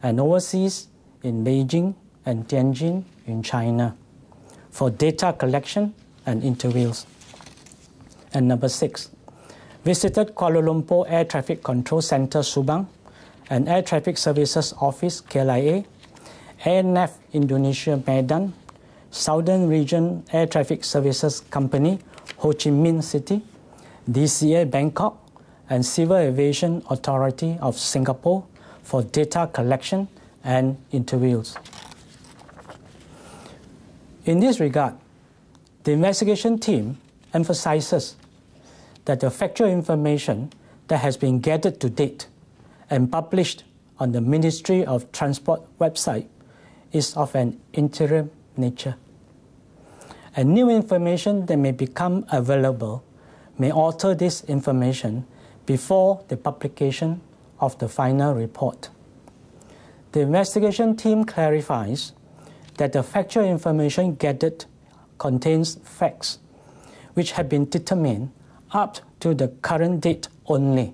and overseas in Beijing and Tianjin in China for data collection and interviews. And number six, visited Kuala Lumpur Air Traffic Control Center Subang and Air Traffic Services Office KLIA, ANF Indonesia Medan Southern Region Air Traffic Services Company, Ho Chi Minh City, DCA Bangkok, and Civil Aviation Authority of Singapore for data collection and interviews. In this regard, the investigation team emphasizes that the factual information that has been gathered to date and published on the Ministry of Transport website is of an interim nature and new information that may become available may alter this information before the publication of the final report. The investigation team clarifies that the factual information gathered contains facts which have been determined up to the current date only,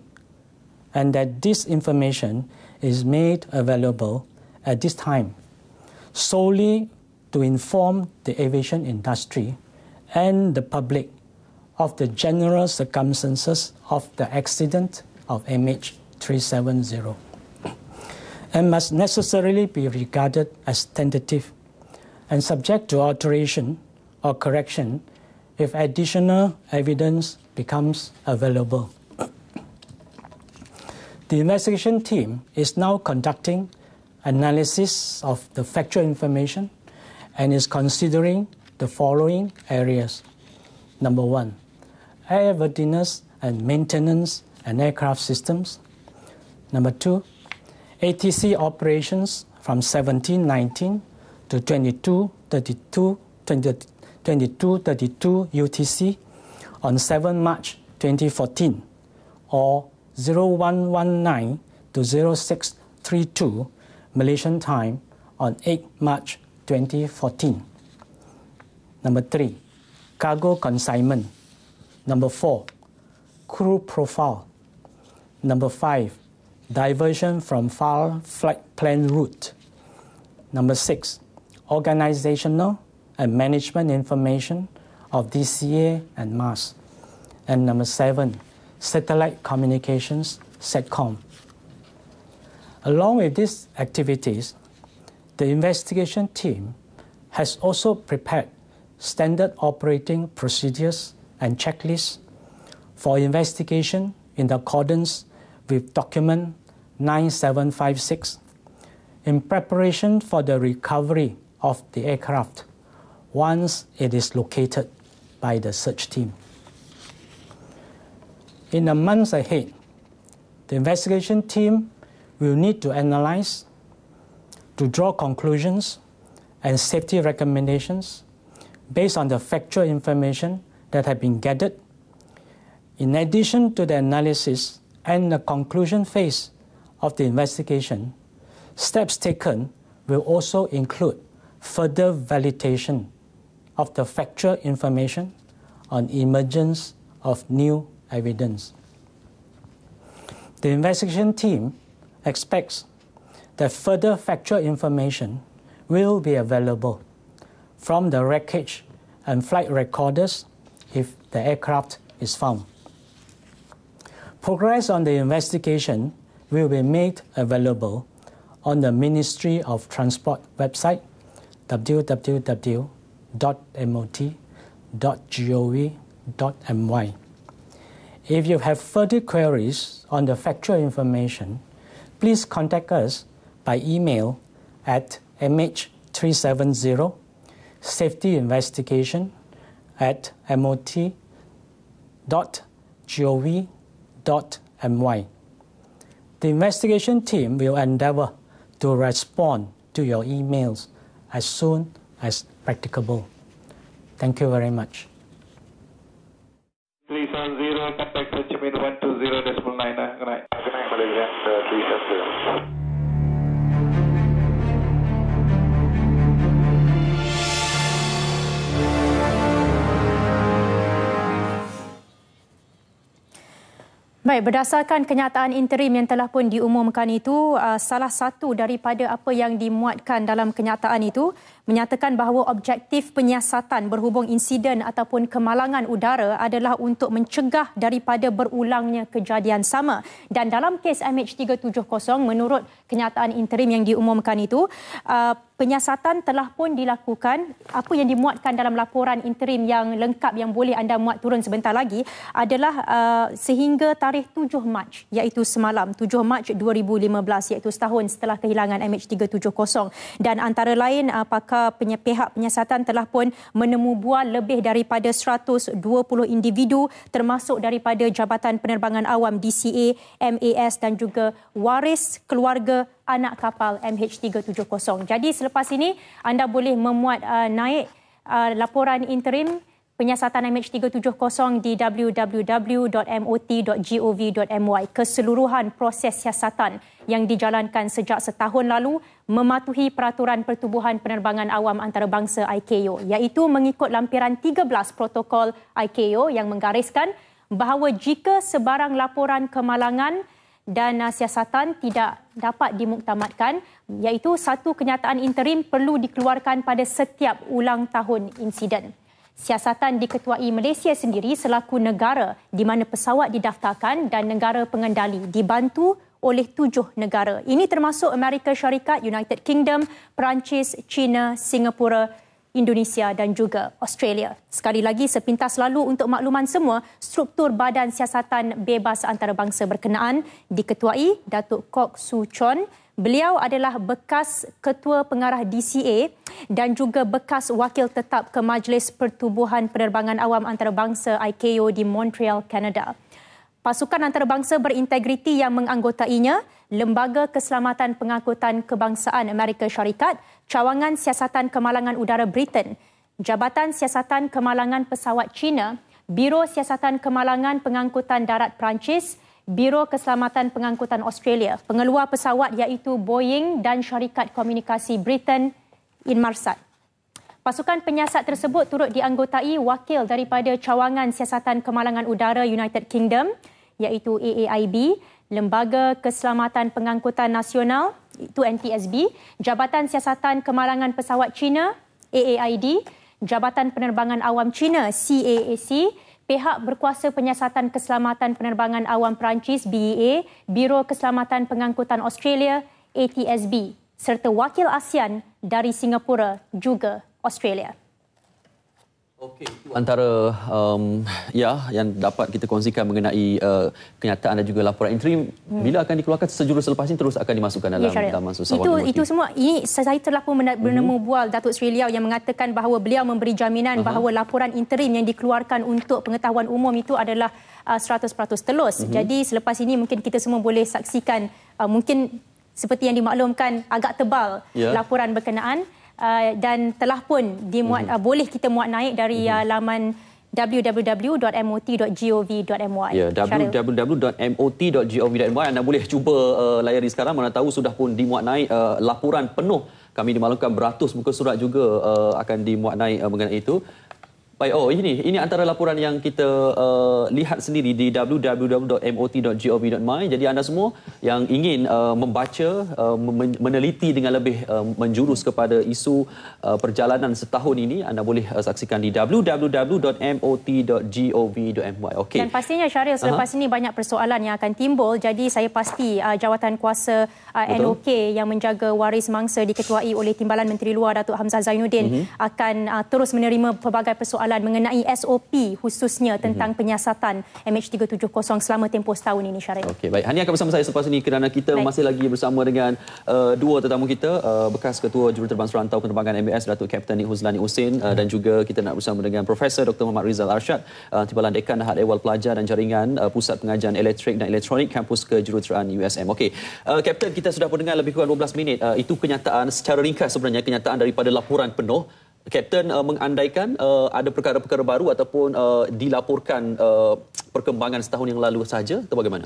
and that this information is made available at this time solely to inform the aviation industry and the public of the general circumstances of the accident of MH370 and must necessarily be regarded as tentative and subject to alteration or correction if additional evidence becomes available. the investigation team is now conducting analysis of the factual information and is considering the following areas. Number one, airworthiness and maintenance and aircraft systems. Number two, ATC operations from 1719 to 2232, UTC on 7 March 2014 or 0119 to 0632 Malaysian time on 8 March 2014. Number three, cargo consignment. Number four, crew profile. Number five, diversion from far flight plan route. Number six, organizational and management information of DCA and MAS. And number seven, satellite communications, SATCOM. Along with these activities, the investigation team has also prepared standard operating procedures and checklists for investigation in accordance with document 9756 in preparation for the recovery of the aircraft once it is located by the search team. In the months ahead, the investigation team will need to analyze to draw conclusions and safety recommendations based on the factual information that had been gathered. In addition to the analysis and the conclusion phase of the investigation, steps taken will also include further validation of the factual information on emergence of new evidence. The investigation team expects that further factual information will be available from the wreckage and flight recorders if the aircraft is found. Progress on the investigation will be made available on the Ministry of Transport website www.mot.gov.my. If you have further queries on the factual information, please contact us by email at mh370 safety investigation at mot.gov.my. The investigation team will endeavor to respond to your emails as soon as practicable. Thank you very much. 370, contact 120.9. Good night. Good night, Malaysia. 370. Baik, berdasarkan kenyataan interim yang telah pun diumumkan itu, uh, salah satu daripada apa yang dimuatkan dalam kenyataan itu menyatakan bahawa objektif penyiasatan berhubung insiden ataupun kemalangan udara adalah untuk mencegah daripada berulangnya kejadian sama. Dan dalam kes MH370, menurut kenyataan interim yang diumumkan itu, uh, penyiasatan telah pun dilakukan. Apa yang dimuatkan dalam laporan interim yang lengkap yang boleh anda muat turun sebentar lagi adalah uh, sehingga tarikh 7 Mac, iaitu semalam, 7 Mac 2015, iaitu setahun setelah kehilangan MH370. Dan antara lain, pakar pakar pihak penyiasatan telah pun menemu buah lebih daripada 120 individu termasuk daripada Jabatan Penerbangan Awam DCA, MAS dan juga waris keluarga anak kapal MH370. Jadi selepas ini anda boleh memuat uh, naik uh, laporan interim penyiasatan MH370 di www.mot.gov.my. Keseluruhan proses siasatan yang dijalankan sejak setahun lalu mematuhi peraturan pertubuhan penerbangan awam antarabangsa ICAO iaitu mengikut lampiran 13 protokol ICAO yang menggariskan bahawa jika sebarang laporan kemalangan dan uh, siasatan tidak dapat dimuktamadkan iaitu satu kenyataan interim perlu dikeluarkan pada setiap ulang tahun insiden siasatan diketuai Malaysia sendiri selaku negara di mana pesawat didaftarkan dan negara pengendali dibantu oleh tujuh negara. Ini termasuk Amerika Syarikat, United Kingdom, Perancis, China, Singapura, Indonesia dan juga Australia. Sekali lagi sepintas lalu untuk makluman semua, struktur badan siasatan bebas antarabangsa berkenaan diketuai Datuk Kok Su Chon. Beliau adalah bekas ketua pengarah DCA dan juga bekas wakil tetap ke Majlis Pertubuhan Penerbangan Awam Antarabangsa ICAO di Montreal, Canada. Pasukan antarabangsa berintegriti yang menganggotainya, Lembaga Keselamatan Pengangkutan Kebangsaan Amerika Syarikat, Cawangan Siasatan Kemalangan Udara Britain, Jabatan Siasatan Kemalangan Pesawat China, Biro Siasatan Kemalangan Pengangkutan Darat Perancis, Biro Keselamatan Pengangkutan Australia, pengeluar pesawat iaitu Boeing dan syarikat komunikasi Britain Inmarsat. Pasukan penyiasat tersebut turut dianggotai wakil daripada Cawangan Siasatan Kemalangan Udara United Kingdom iaitu AAIB, Lembaga Keselamatan Pengangkutan Nasional itu NTSB, Jabatan Siasatan Kemalangan Pesawat China AAID, Jabatan Penerbangan Awam China CAAC, pihak berkuasa penyiasatan keselamatan penerbangan awam Perancis BEA, Biro Keselamatan Pengangkutan Australia ATSB serta wakil ASEAN dari Singapura juga Australia antara um, ya yang dapat kita kongsikan mengenai uh, kenyataan dan juga laporan interim hmm. bila akan dikeluarkan sejurus selepas ini terus akan dimasukkan dalam ya, dalam susah itu Wati. itu semua ini saya telah pun mhm. bernemu hmm. bual Datuk Sri Liao yang mengatakan bahawa beliau memberi jaminan uh-huh. bahawa laporan interim yang dikeluarkan untuk pengetahuan umum itu adalah uh, 100% telus hmm. jadi selepas ini mungkin kita semua boleh saksikan uh, mungkin seperti yang dimaklumkan agak tebal yeah. laporan berkenaan Uh, dan telah pun dimuat mm-hmm. uh, boleh kita muat naik dari mm-hmm. uh, laman www.mot.gov.my Ya, yeah, www.mot.gov.my Anda boleh cuba uh, layari sekarang mana tahu sudah pun dimuat naik uh, laporan penuh kami dimaklumkan beratus muka surat juga uh, akan dimuat naik uh, mengenai itu Baik, oh ini ini antara laporan yang kita uh, lihat sendiri di www.mot.gov.my. Jadi anda semua yang ingin uh, membaca, uh, meneliti dengan lebih uh, menjurus kepada isu uh, perjalanan setahun ini, anda boleh uh, saksikan di www.mot.gov.my. Okay. Dan pastinya Syaril, selepas uh ini banyak persoalan yang akan timbul. Jadi saya pasti uh, jawatan kuasa uh, NOK yang menjaga waris mangsa diketuai oleh Timbalan Menteri Luar Datuk Hamzah Zainuddin uh-huh. akan uh, terus menerima pelbagai persoalan persoalan mengenai SOP khususnya tentang mhm. penyiasatan MH370 selama tempoh setahun ini Syarif. Okey baik. Hani akan bersama saya selepas ini kerana kita baik. masih lagi bersama dengan uh, dua tetamu kita uh, bekas ketua juruterbang serantau penerbangan MBS Datuk Kapten Huzlani Husin uh, eh, hmm. dan juga kita nak bersama dengan Profesor Dr. Muhammad Rizal Arshad, uh, timbalan dekan Ahad Ewal Pelajar dan Jaringan uh, Pusat Pengajian Elektrik dan Elektronik Kampus Kejuruteraan USM. Okey. Kapten kita sudah pun dengar lebih kurang 12 minit uh, itu kenyataan secara ringkas sebenarnya kenyataan daripada laporan penuh Kapten uh, mengandaikan uh, ada perkara-perkara baru ataupun uh, dilaporkan uh, perkembangan setahun yang lalu saja atau bagaimana?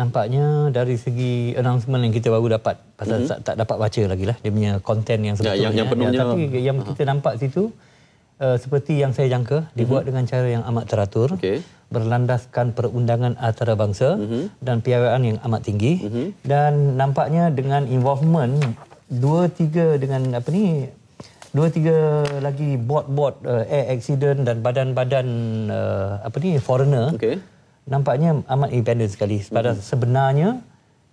Nampaknya dari segi announcement yang kita baru dapat pasal mm-hmm. tak, tak dapat baca lagi lah dia punya konten yang sebetulnya. Ya, yang, yang Ya, tapi yang ha. kita nampak situ uh, seperti yang saya jangka dibuat mm-hmm. dengan cara yang amat teratur. Okay. Berlandaskan perundangan antarabangsa mm-hmm. dan piawaian yang amat tinggi. Mm-hmm. Dan nampaknya dengan involvement dua tiga dengan apa ni dua tiga lagi bot-bot uh, air accident dan badan-badan uh, apa ni foreigner okay. nampaknya amat independent sekali pada mm-hmm. sebenarnya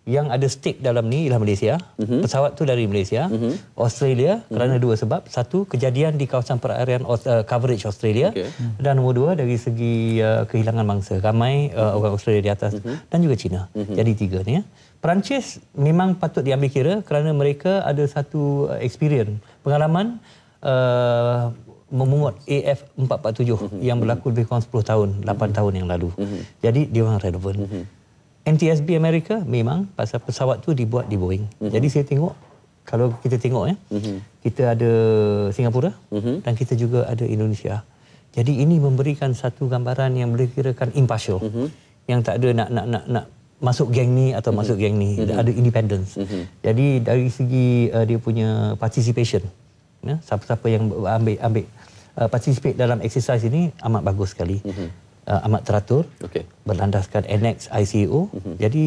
yang ada stake dalam ni ialah Malaysia. Mm-hmm. Pesawat tu dari Malaysia, mm-hmm. Australia mm-hmm. kerana dua sebab. Satu kejadian di kawasan perairan uh, coverage Australia okay. Mhm. dan nombor dua dari segi uh, kehilangan mangsa. Ramai uh, orang Australia di atas mm-hmm. dan juga China. Mm-hmm. Jadi tiga ni ya. Perancis memang patut diambil kira kerana mereka ada satu uh, experience, pengalaman uh, memungut AF447 mhm. yang berlaku lebih kurang 10 tahun, 8 mhm. tahun yang lalu. Mhm. Jadi, dia orang relevan. NTSB Amerika memang pasal pesawat tu dibuat di Boeing. Jadi, saya tengok, kalau kita tengok, ya, kita ada Singapura dan kita juga ada Indonesia. Jadi, ini memberikan satu gambaran yang boleh kirakan impartial. Yang tak ada nak nak nak nak masuk geng ni atau mm-hmm. masuk geng ni mm-hmm. ada independence. Mm-hmm. Jadi dari segi uh, dia punya participation ya siapa-siapa yang ambil ambil uh, participate dalam exercise ini amat bagus sekali. Mm-hmm. Uh, amat teratur. Okay. Berlandaskan annex ICO. E mm-hmm. Jadi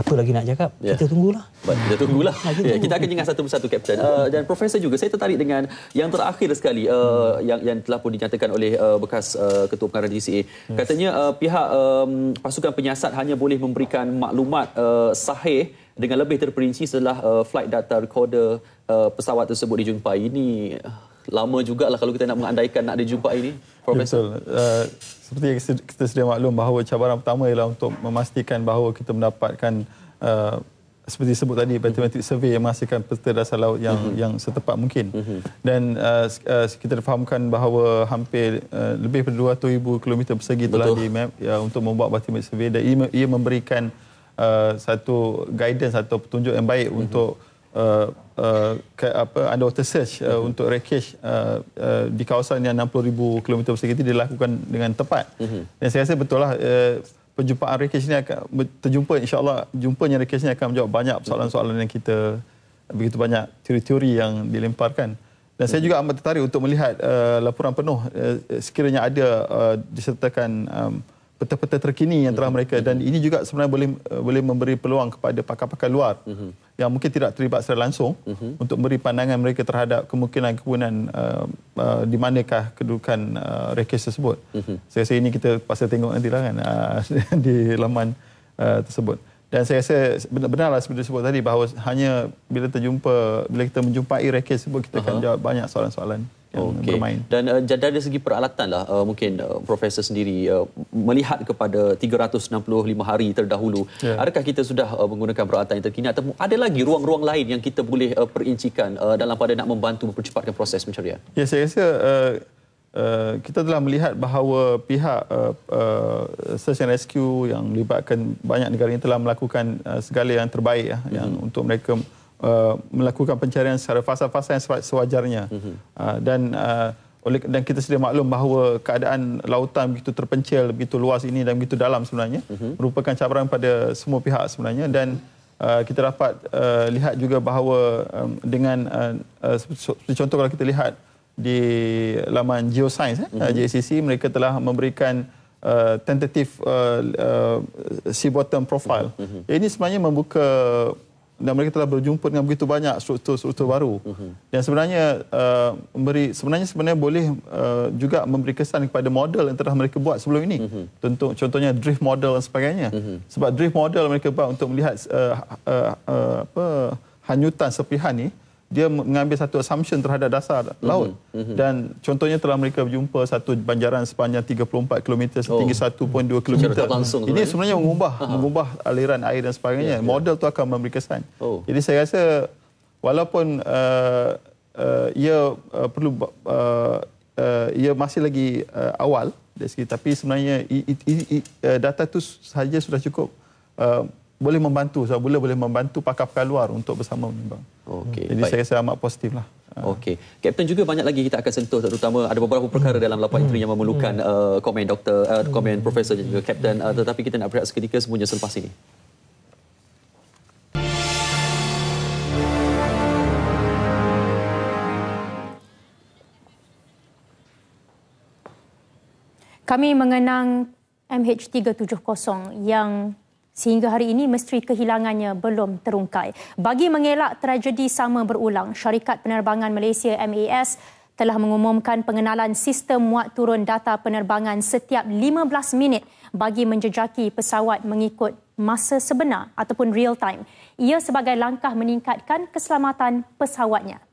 apa lagi nak cakap? Yeah. Kita tunggulah. But kita tunggulah. Hmm. Kita, tunggu. kita akan dengar satu persatu Captain. Uh, dan Profesor juga, saya tertarik dengan yang terakhir sekali uh, hmm. yang yang telah pun dinyatakan oleh uh, bekas uh, Ketua Pengarah DCA. Yes. Katanya uh, pihak um, pasukan penyiasat hanya boleh memberikan maklumat uh, sahih dengan lebih terperinci setelah uh, flight data recorder uh, pesawat tersebut dijumpai. Ini uh, lama juga lah kalau kita nak mengandaikan nak dijumpa ini profesor Betul. Uh, seperti yang kita sedia maklum bahawa cabaran pertama ialah untuk memastikan bahawa kita mendapatkan uh, seperti sebut tadi bathymetric survey yang menghasilkan peta dasar laut yang mm-hmm. yang setepat mungkin mm-hmm. dan uh, uh, kita fahamkan bahawa hampir uh, lebih dari 200000 km persegi telah di map ya, untuk membuat bathymetric survey dan ia, ia memberikan uh, satu guidance atau petunjuk yang baik mm-hmm. untuk uh, uh, apa underwater search uh, uh-huh. untuk wreckage uh, uh, di kawasan yang 60,000 km persegi itu dilakukan dengan tepat. Uh-huh. Dan saya rasa betul lah uh, penjumpaan wreckage ini akan terjumpa insyaAllah jumpanya wreckage ini akan menjawab banyak mhm. soalan-soalan yang kita begitu banyak teori-teori yang dilemparkan. Dan saya juga amat tertarik untuk melihat uh, laporan penuh uh, sekiranya ada uh, disertakan um, peta-peta terkini yang telah mereka dan ini juga sebenarnya boleh uh, boleh memberi peluang kepada pakar-pakar luar uh yang mungkin tidak terlibat secara langsung uh mhm. -huh. untuk beri pandangan mereka terhadap kemungkinan kemungkinan uh, uh, di manakah kedudukan uh, rekes tersebut. Uh mhm. -huh. Saya rasa ini kita pasal tengok nanti lah kan uh, di laman uh, tersebut. Dan saya rasa benar benarlah seperti sebut tadi bahawa hanya bila kita jumpa bila kita menjumpai rekes tersebut kita uh -huh. akan jawab banyak soalan-soalan okay. bermain. Dan uh, dari segi peralatan lah, uh, mungkin uh, Profesor sendiri uh, melihat kepada 365 hari terdahulu, yeah. adakah kita sudah uh, menggunakan peralatan yang terkini atau ada lagi ruang-ruang lain yang kita boleh uh, perincikan uh, dalam pada nak membantu mempercepatkan proses pencarian? Ya, yeah, saya rasa uh, uh, kita telah melihat bahawa pihak uh, uh, search and rescue yang melibatkan banyak negara ini telah melakukan uh, segala yang terbaik uh, mm-hmm. yang mhm. untuk mereka... Uh, Uh, melakukan pencarian secara fasa-fasa yang sewajarnya. Mhm. Uh, dan uh, oleh dan kita sedia maklum bahawa keadaan lautan begitu terpencil, begitu luas ini dan begitu dalam sebenarnya uhum. merupakan cabaran pada semua pihak sebenarnya dan Uh, kita dapat uh, lihat juga bahawa um, dengan uh, uh, contoh kalau kita lihat di laman geoscience eh, mm-hmm. Uh, JCC mereka telah memberikan uh, tentative uh, uh, sea bottom profile mm-hmm. ini sebenarnya membuka dan mereka telah berjumpa dengan begitu banyak struktur-struktur baru. Uh mhm. -huh. Dan sebenarnya uh, memberi sebenarnya sebenarnya boleh uh, juga memberi kesan kepada model yang telah mereka buat sebelum ini. Mhm. Tentu uh contohnya drift model dan sebagainya. Uh mhm. -huh. Sebab drift model mereka buat untuk melihat uh, uh, uh, apa hanyutan serpihan ini dia mengambil satu assumption terhadap dasar laut. Mm -hmm. Dan contohnya telah mereka berjumpa satu banjaran sepanjang 34 km setinggi oh. 1.2 km. Ini ya? sebenarnya ini. mengubah ha. mengubah aliran air dan sebagainya. Yeah, ya. Model yeah. tu akan memberi kesan. Oh. Jadi saya rasa walaupun uh, uh, ia uh, perlu uh, uh, ia masih lagi uh, awal dari segi tapi sebenarnya i, i, i, uh, data tu saja sudah cukup uh, boleh membantu sebab bola boleh membantu pakar-pakar luar untuk bersama menyumbang. Okey. Jadi Baik. saya rasa amat positif lah. Ha. Okey. Kapten juga banyak lagi kita akan sentuh terutama ada beberapa perkara dalam laporan itu hmm. yang memerlukan hmm. uh, komen doktor, uh, hmm. komen profesor juga kapten uh, tetapi kita nak berehat seketika semuanya selepas ini. Kami mengenang MH370 yang sehingga hari ini misteri kehilangannya belum terungkai. Bagi mengelak tragedi sama berulang, syarikat penerbangan Malaysia MAS telah mengumumkan pengenalan sistem muat turun data penerbangan setiap 15 minit bagi menjejaki pesawat mengikut masa sebenar ataupun real time. Ia sebagai langkah meningkatkan keselamatan pesawatnya.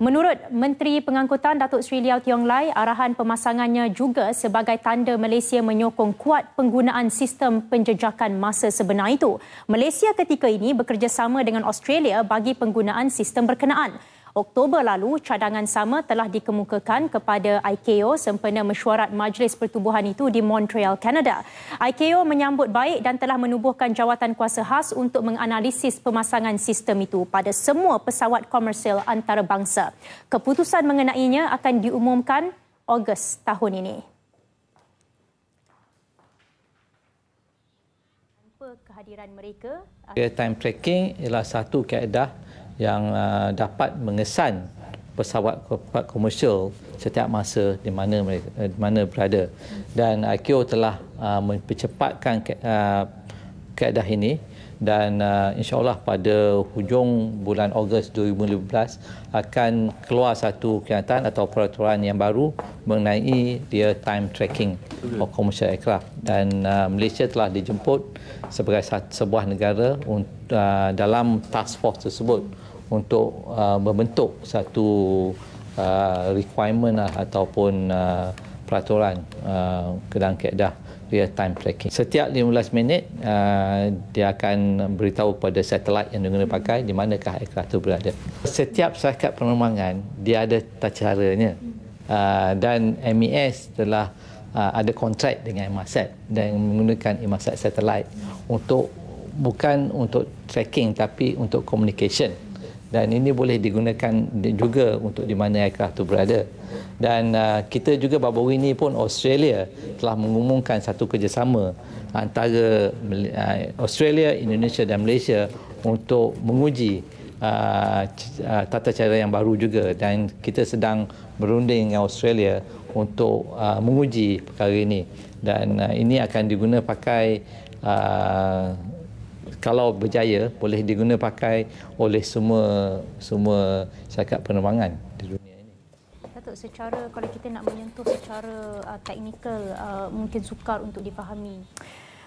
Menurut Menteri Pengangkutan Datuk Sri Liao Tiong Lai, arahan pemasangannya juga sebagai tanda Malaysia menyokong kuat penggunaan sistem penjejakan masa sebenar itu. Malaysia ketika ini bekerjasama dengan Australia bagi penggunaan sistem berkenaan. Oktober lalu, cadangan sama telah dikemukakan kepada ICAO sempena mesyuarat Majlis Pertubuhan itu di Montreal, Canada. ICAO menyambut baik dan telah menubuhkan jawatan kuasa khas untuk menganalisis pemasangan sistem itu pada semua pesawat komersil antarabangsa. Keputusan mengenainya akan diumumkan Ogos tahun ini. Kehadiran mereka. Real ya, time tracking ialah satu kaedah yang uh, dapat mengesan pesawat komersial setiap masa di mana mereka, eh, di mana berada dan IQO telah uh, mempercepatkan ke, uh, keadaan ini dan uh, insyaallah pada hujung bulan Ogos 2015 akan keluar satu kenyataan atau peraturan yang baru mengenai dia time tracking of commercial aircraft dan uh, Malaysia telah dijemput sebagai sebuah negara uh, dalam task force tersebut untuk uh, membentuk satu uh, requirement lah, ataupun uh, peraturan uh, ke dalam keadaan real time tracking. Setiap 15 minit uh, dia akan beritahu kepada satelit yang dia pakai di manakah aircraft itu berada. Setiap syarikat penerbangan dia ada caranya uh, dan MES telah uh, ada kontrak dengan Emasat dan menggunakan Emasat satelit untuk bukan untuk tracking tapi untuk communication dan ini boleh digunakan juga untuk di mana aircraft itu berada dan uh, kita juga baru ini pun Australia telah mengumumkan satu kerjasama antara uh, Australia, Indonesia dan Malaysia untuk menguji uh, uh, tata cara yang baru juga dan kita sedang berunding dengan Australia untuk uh, menguji perkara ini dan uh, ini akan digunakan pakai uh, kalau berjaya boleh diguna pakai oleh semua semua syarikat penerbangan di dunia ini. Datuk secara kalau kita nak menyentuh secara uh, teknikal uh, mungkin sukar untuk dipahami.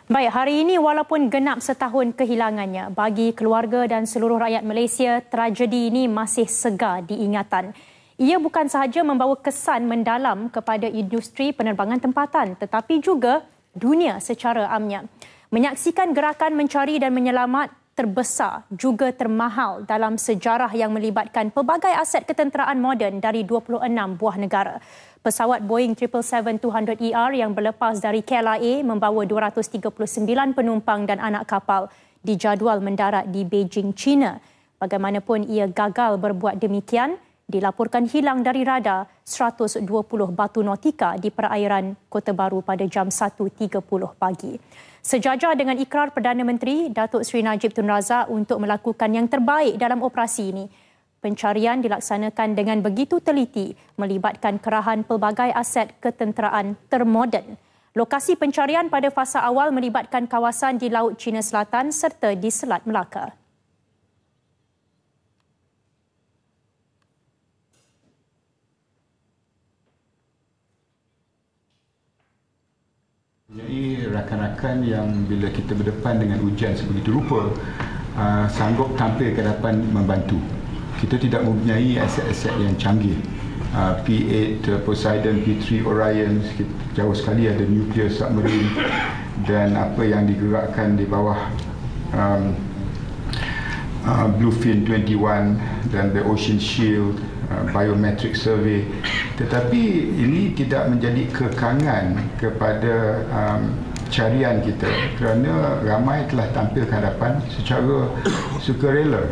Baik, hari ini walaupun genap setahun kehilangannya, bagi keluarga dan seluruh rakyat Malaysia, tragedi ini masih segar diingatan. Ia bukan sahaja membawa kesan mendalam kepada industri penerbangan tempatan, tetapi juga dunia secara amnya menyaksikan gerakan mencari dan menyelamat terbesar juga termahal dalam sejarah yang melibatkan pelbagai aset ketenteraan moden dari 26 buah negara. Pesawat Boeing 777-200ER e yang berlepas dari KLIA membawa 239 penumpang dan anak kapal dijadual mendarat di Beijing, China. Bagaimanapun ia gagal berbuat demikian, dilaporkan hilang dari radar 120 batu nautika di perairan Kota Baru pada jam 1.30 pagi. Sejajar dengan ikrar Perdana Menteri Datuk Seri Najib Tun Razak untuk melakukan yang terbaik dalam operasi ini, pencarian dilaksanakan dengan begitu teliti melibatkan kerahan pelbagai aset ketenteraan termoden. Lokasi pencarian pada fasa awal melibatkan kawasan di Laut China Selatan serta di Selat Melaka. Jadi rakan-rakan yang bila kita berdepan dengan ujian sebegitu rupa uh, sanggup tampil ke depan membantu. Kita tidak mempunyai aset-aset yang canggih. Uh, P8, uh, Poseidon, P3, Orion, jauh sekali ada nuclear submarine dan apa yang digerakkan di bawah um, uh, Bluefin 21 dan The Ocean Shield Uh, biometric survey tetapi ini tidak menjadi kekangan kepada um, carian kita kerana ramai telah tampil ke hadapan secara sukarela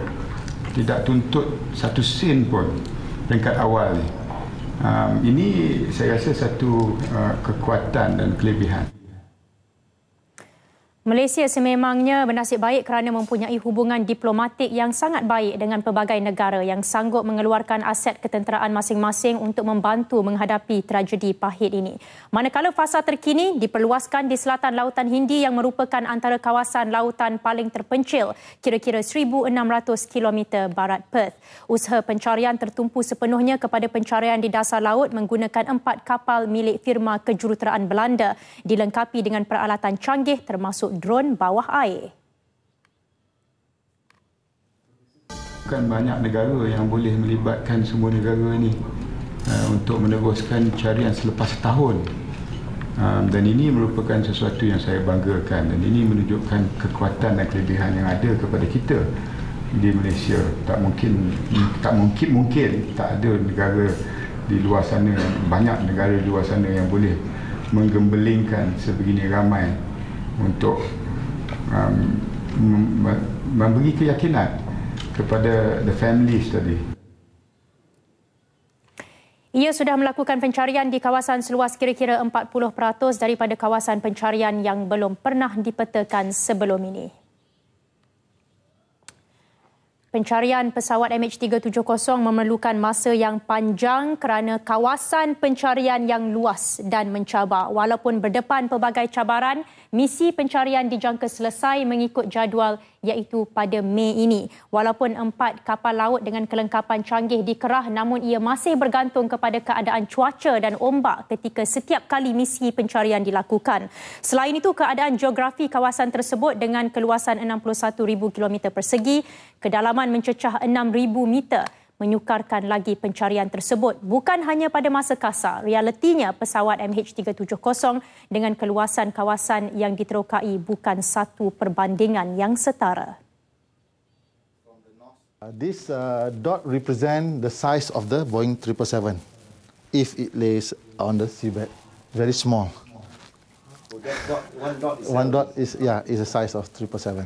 tidak tuntut satu sen pun peringkat awal ini um, ini saya rasa satu uh, kekuatan dan kelebihan Malaysia sememangnya bernasib baik kerana mempunyai hubungan diplomatik yang sangat baik dengan pelbagai negara yang sanggup mengeluarkan aset ketenteraan masing-masing untuk membantu menghadapi tragedi pahit ini. Manakala fasa terkini diperluaskan di selatan Lautan Hindi yang merupakan antara kawasan lautan paling terpencil, kira-kira 1,600 km barat Perth. Usaha pencarian tertumpu sepenuhnya kepada pencarian di dasar laut menggunakan empat kapal milik firma kejuruteraan Belanda dilengkapi dengan peralatan canggih termasuk termasuk drone bawah air. Bukan banyak negara yang boleh melibatkan semua negara ini eh, untuk meneruskan carian selepas tahun. Dan ini merupakan sesuatu yang saya banggakan dan ini menunjukkan kekuatan dan kelebihan yang ada kepada kita di Malaysia. Tak mungkin, tak mungkin, mungkin tak ada negara di luar sana, banyak negara di luar sana yang boleh menggembelingkan sebegini ramai untuk um, memberi keyakinan kepada the families tadi. Ia sudah melakukan pencarian di kawasan seluas kira-kira 40% daripada kawasan pencarian yang belum pernah dipetakan sebelum ini. Pencarian pesawat MH370 memerlukan masa yang panjang kerana kawasan pencarian yang luas dan mencabar. Walaupun berdepan pelbagai cabaran, misi pencarian dijangka selesai mengikut jadual iaitu pada Mei ini. Walaupun empat kapal laut dengan kelengkapan canggih dikerah namun ia masih bergantung kepada keadaan cuaca dan ombak ketika setiap kali misi pencarian dilakukan. Selain itu, keadaan geografi kawasan tersebut dengan keluasan 61,000 km persegi, kedalaman dedauman mencecah 6,000 meter menyukarkan lagi pencarian tersebut. Bukan hanya pada masa kasar, realitinya pesawat MH370 dengan keluasan kawasan yang diterokai bukan satu perbandingan yang setara. This uh, dot represent the size of the Boeing 777 if it lays on the seabed. Very small. One dot is, one dot is yeah, is the size of 777.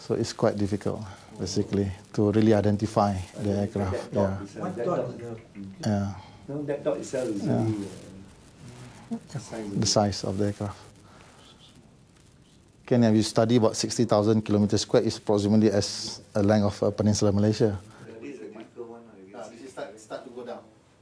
So it's quite difficult. basically, to really identify the aircraft. Yeah. yeah. No, that dot itself is yeah. really, uh, the, size of the aircraft. Kenya, have you study about 60,000 kilometers square, is approximately as a length of a uh, Peninsula Malaysia.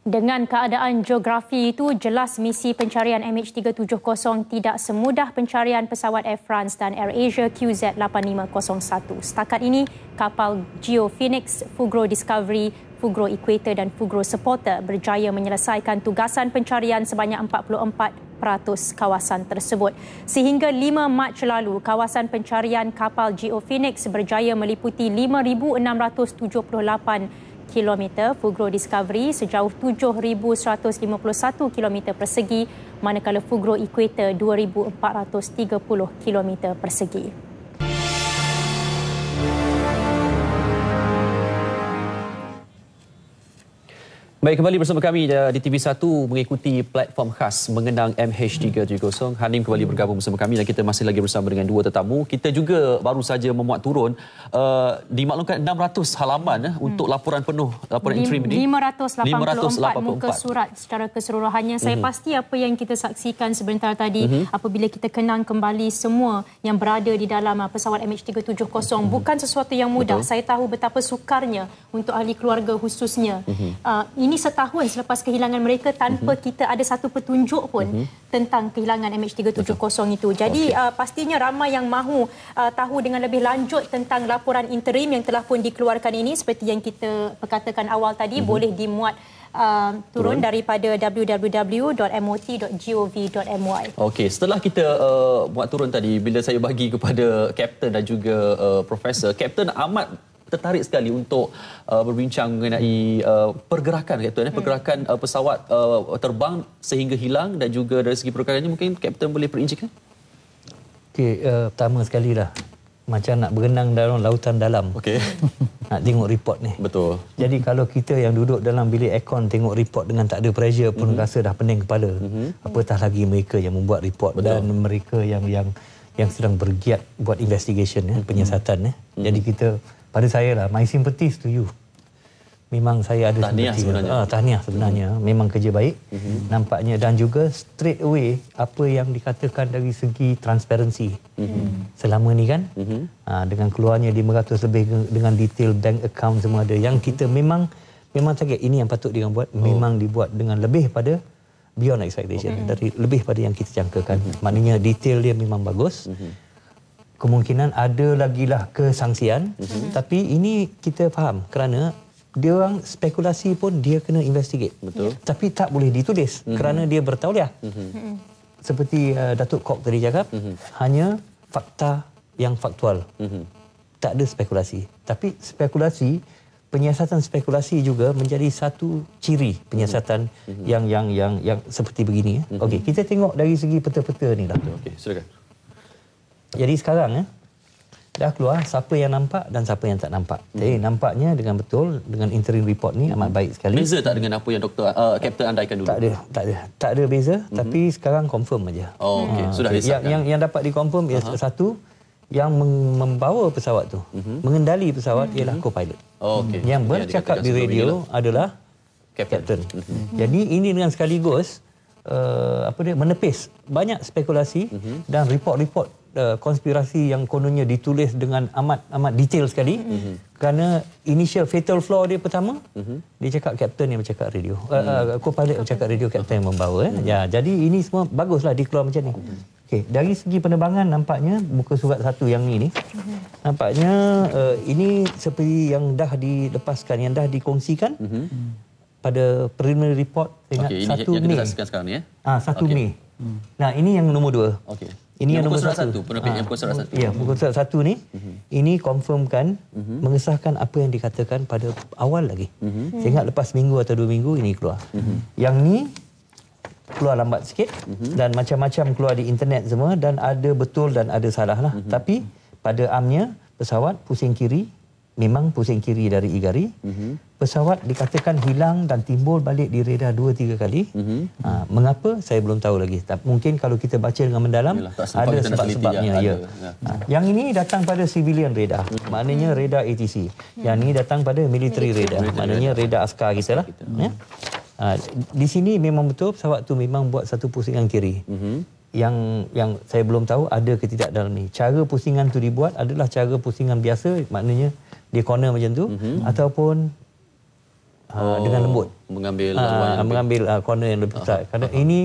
Dengan keadaan geografi itu, jelas misi pencarian MH370 tidak semudah pencarian pesawat Air France dan Air Asia QZ8501. Setakat ini, kapal Geo Phoenix, Fugro Discovery, Fugro Equator dan Fugro Supporter berjaya menyelesaikan tugasan pencarian sebanyak 44% kawasan tersebut. Sehingga 5 Mac lalu, kawasan pencarian kapal Geo Phoenix berjaya meliputi 5,678 km, Fugro Discovery sejauh 7151 km persegi, manakala Fugro Equator 2430 km persegi. Baik, kembali bersama kami eh, di TV1 mengikuti platform khas mengenang MH370. Hanim kembali bergabung bersama kami dan kita masih lagi bersama dengan dua tetamu. Kita juga baru saja memuat turun uh, dimaklumkan 600 halaman uh, untuk hmm. laporan penuh, laporan interim ini. 584, 584 muka surat secara keseluruhannya. Saya uh pasti apa yang kita saksikan sebentar tadi uh apabila kita kenang kembali semua yang berada di dalam pesawat MH370 uh mhm. bukan sesuatu yang mudah. Betul. Saya tahu betapa sukarnya untuk ahli keluarga khususnya. uh Uh, ini ini setahun selepas kehilangan mereka tanpa mm-hmm. kita ada satu petunjuk pun mm-hmm. tentang kehilangan MH370 itu. Jadi okay. uh, pastinya ramai yang mahu uh, tahu dengan lebih lanjut tentang laporan interim yang telah pun dikeluarkan ini seperti yang kita perkatakan awal tadi mm-hmm. boleh dimuat Uh, turun, turun daripada www.mot.gov.my. Okey, setelah kita uh, buat turun tadi bila saya bagi kepada kapten dan juga uh, profesor, kapten amat tertarik sekali untuk uh, berbincang mengenai uh, pergerakan Captain, eh, hmm. pergerakan uh, pesawat uh, terbang sehingga hilang dan juga dari segi pergerakannya mungkin Captain boleh perincikan? Okey, uh, pertama sekali lah macam nak berenang dalam lautan dalam. Okey. nak tengok report ni. Betul. Jadi kalau kita yang duduk dalam bilik aircon tengok report dengan tak ada pressure pun mm-hmm. rasa dah pening kepala. Mm-hmm. Apatah lagi mereka yang membuat report Betul. dan mereka yang yang yang sedang bergiat buat investigation ya, eh, mhm. penyiasatan ya. Eh. Mm-hmm. Jadi kita pada saya lah my sympathies to you memang saya ada tahniah sebenarnya ah, tahniah sebenarnya mm-hmm. memang kerja baik mm-hmm. nampaknya dan juga straight away apa yang dikatakan dari segi transparansi mm-hmm. selama ni kan mm-hmm. ah, dengan keluarnya 500 lebih dengan detail bank account semua ada yang mm-hmm. kita memang memang target ini yang patut dia buat oh. memang dibuat dengan lebih pada beyond expectation okay. dari lebih pada yang kita jangkakan mm-hmm. maknanya detail dia memang bagus mm-hmm kemungkinan ada lagi lah kesangsian. Mm -hmm. Tapi ini kita faham kerana dia orang spekulasi pun dia kena investigate. Betul. Yeah. Tapi tak boleh ditulis mm -hmm. kerana dia bertauliah. Mm -hmm. Seperti uh, Datuk Kok tadi cakap, mm -hmm. hanya fakta yang faktual. Mm -hmm. Tak ada spekulasi. Tapi spekulasi, penyiasatan spekulasi juga menjadi satu ciri penyiasatan mm -hmm. yang yang yang yang seperti begini. Mm -hmm. Okey, kita tengok dari segi peta-peta ni Datuk. Lah. Okey, silakan. Jadi sekarang eh, dah keluar siapa yang nampak dan siapa yang tak nampak. Jadi hmm. nampaknya dengan betul dengan interim report ni amat baik sekali. Beza tak dengan apa yang doktor uh, kapten andaikan dulu? Tak ada, tak ada. Tak ada beza hmm. tapi sekarang confirm aja. Oh okey, ha, sudah okay. yang, yang yang dapat dikonfirm ialah uh-huh. satu yang membawa pesawat tu, uh-huh. mengendali pesawat uh-huh. ialah co-pilot. Oh okey. Yang bercakap ya, di radio lah. adalah kapten. Uh-huh. Mhm. Jadi ini dengan sekaligus uh, apa dia menepis banyak spekulasi uh-huh. dan report-report uh, konspirasi yang kononnya ditulis dengan amat amat detail sekali. Mm-hmm. Kerana initial fatal flaw dia pertama, mm-hmm. dia cakap kapten yang bercakap radio. Mm-hmm. Uh, co-pilot yang bercakap radio, kapten yang membawa. Mm-hmm. Ya, jadi ini semua baguslah dikeluar macam ni. Mm-hmm. Okay, dari segi penerbangan nampaknya, buku surat satu yang ini, mhm. nampaknya uh, ini seperti yang dah dilepaskan, yang dah dikongsikan. Mm-hmm. Pada preliminary report, saya ingat okay, 1 Mei. Ini yang kita sekarang ini. Ya? Ah, 1 okay. Mei. Hmm. Nah, ini yang nombor dua. Okay. Ini yang, yang nombor satu. pukul surat ah, satu. Ya, pukul surat satu ni, mm-hmm. ini confirmkan, mm-hmm. mengesahkan apa yang dikatakan pada awal lagi. Mm-hmm. Saya ingat lepas minggu atau dua minggu, ini keluar. Mm-hmm. Yang ni keluar lambat sikit mm-hmm. dan macam-macam keluar di internet semua dan ada betul dan ada salah lah. Mm-hmm. Tapi pada amnya, pesawat pusing kiri, memang pusing kiri dari Igari. Mm-hmm. Pesawat dikatakan hilang dan timbul balik di reda dua tiga kali. Mm-hmm. Ha, mengapa saya belum tahu lagi. Tak, mungkin kalau kita baca dengan mendalam Yalah, ada sebab-sebabnya. Ya, ya. Ada. Ya. Ha, yang ini datang pada civilian reda. Mm-hmm. Maknanya hmm. reda ATC. Mm-hmm. Yang ini datang pada military reda. Maknanya reda askar kita lah. Mm-hmm. Ya? Ha, di sini memang betul pesawat tu memang buat satu pusingan kiri. Mm-hmm yang yang saya belum tahu ada ke tidak dalam ni. Cara pusingan tu dibuat adalah cara pusingan biasa maknanya di corner macam tu mm-hmm. ataupun uh, dengan lembut mengambil uh, yang mengambil uh, corner yang lebih besar. Uh-huh. Kerana uh-huh. ini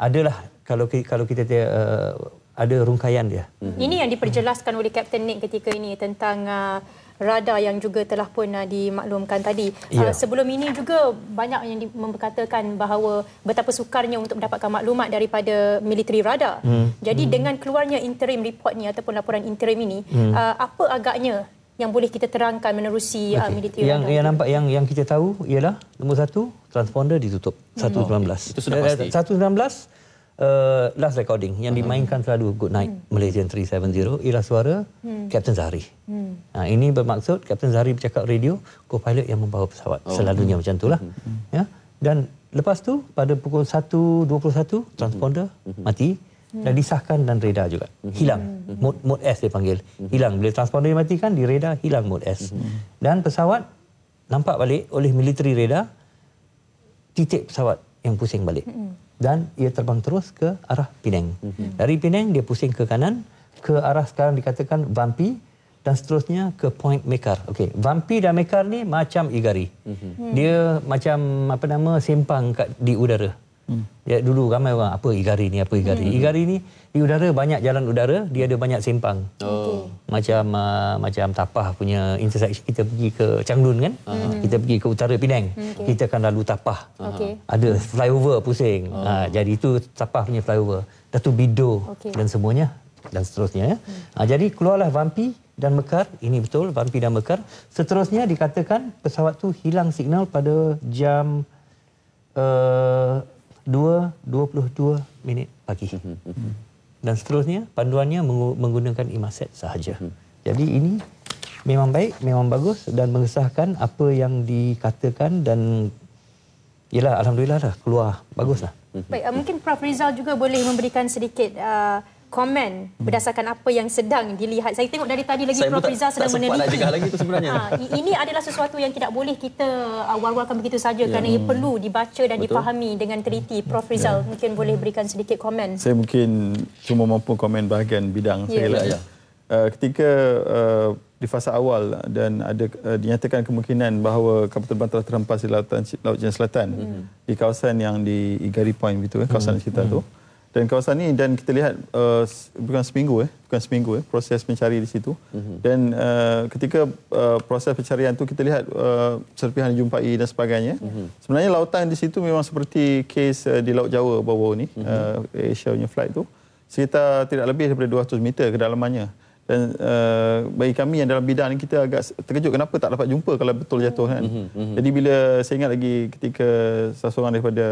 adalah kalau kalau kita uh, ada rungkaian dia. Mm-hmm. Ini yang diperjelaskan oleh Captain Nick ketika ini tentang uh, radar yang juga telah pun uh, dimaklumkan tadi. Yeah. Ya. Uh, sebelum ini juga banyak yang di- memperkatakan bahawa betapa sukarnya untuk mendapatkan maklumat daripada military radar. Mm. Jadi mm. dengan keluarnya interim report ni ataupun laporan interim ini, mm. uh, apa agaknya yang boleh kita terangkan menerusi okay. uh, media yang yang nampak yang yang kita tahu ialah nombor satu transponder ditutup hmm. satu sembilan belas eh, eh, satu sembilan belas eh, last recording yang uh dimainkan selalu good night hmm. Malaysian 370 ialah suara hmm. Captain Zahri. Hmm. Nah, ha, ini bermaksud Captain Zahri bercakap radio co-pilot yang membawa pesawat oh. selalunya hmm. macam itulah hmm. ya dan lepas tu pada pukul 1.21 transponder hmm. hmm. mati Hmm. Dah disahkan dan reda juga. Hmm. Hilang. Hmm. Mode, mode S dia panggil. Hilang. Bila transponder dimatikan, direda, hilang mode S. Dan pesawat nampak balik oleh military reda, titik pesawat yang pusing balik. Dan ia terbang terus ke arah Penang. Dari Penang, dia pusing ke kanan, ke arah sekarang dikatakan Vampi, dan seterusnya ke Point Mekar. Okay. Vampi dan Mekar ni macam Igari. Dia macam apa nama sempang kat, di udara. Hmm. Ya dulu ramai orang apa igari ni apa igari. Hmm. Igari ni di udara banyak jalan udara, dia ada banyak simpang. Oh. Macam uh, macam tapah punya intersection kita pergi ke Changdun kan? uh Kita pergi ke utara Penang. Hmm, okay. Kita akan lalu tapah. Okay. Ada flyover pusing. uh Ha, jadi itu tapah punya flyover. Datu Bido okay. dan semuanya dan seterusnya ya. Hmm. Ha, jadi keluarlah vampi dan mekar. Ini betul vampi dan mekar. Seterusnya dikatakan pesawat tu hilang signal pada jam eh, 2.22 minit pagi. Dan seterusnya, panduannya menggunakan imaset sahaja. Jadi ini memang baik, memang bagus dan mengesahkan apa yang dikatakan dan yelah, Alhamdulillah lah, keluar. Baguslah. Baik, uh, mungkin Prof. Rizal juga boleh memberikan sedikit uh, komen hmm. berdasarkan apa yang sedang dilihat. Saya tengok dari tadi lagi Prof Rizal sedang tak meneliti. Nak lagi itu Ha, ini adalah sesuatu yang tidak boleh kita uh, war-warkan begitu saja yeah. kerana ia hmm. perlu dibaca dan Betul. dipahami dengan teliti. Prof Rizal yeah. mungkin boleh berikan sedikit komen. Saya mungkin cuma mampu komen bahagian bidang yeah. saya ya. lah. Yeah. Uh, ketika uh, di fasa awal dan ada uh, dinyatakan kemungkinan bahawa kapal terbang telah terhempas di lautan laut Cina Selatan mm. di kawasan yang di Igari Point itu eh, kawasan mm. kita mm. tu dan kawasan ini dan kita lihat uh, bukan seminggu eh bukan seminggu eh proses mencari di situ mm-hmm. dan uh, ketika uh, proses pencarian tu kita lihat uh, serpihan jumpai dan sebagainya mm-hmm. sebenarnya lautan di situ memang seperti kes uh, di laut Jawa bawah ni mm-hmm. uh, Asia punya flight tu sekitar tidak lebih daripada 200 meter kedalamannya dan uh, bagi kami yang dalam bidang ini kita agak terkejut kenapa tak dapat jumpa kalau betul jatuh kan. Mm-hmm, mm-hmm. Jadi bila saya ingat lagi ketika seseorang daripada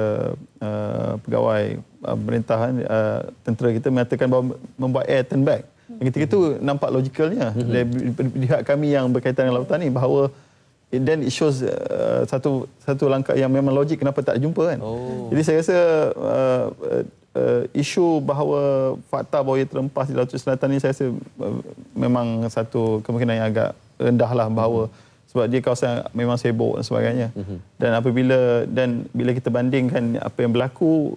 uh, pegawai eh, pemerintahan uh, uh, tentera kita mengatakan bahawa membuat air turn back. mm Ketika itu nampak logikalnya mm-hmm. dari pihak kami yang berkaitan dengan lautan ni bahawa then it shows uh, satu satu langkah yang memang logik kenapa tak jumpa kan. Oh. Jadi saya rasa uh, uh, isu bahawa fakta bahawa ia terempas di Laut Selatan ini saya rasa uh, memang satu kemungkinan yang agak rendah lah bahawa mm-hmm. sebab dia kawasan yang memang sibuk dan sebagainya. Mm-hmm. Dan apabila dan bila kita bandingkan apa yang berlaku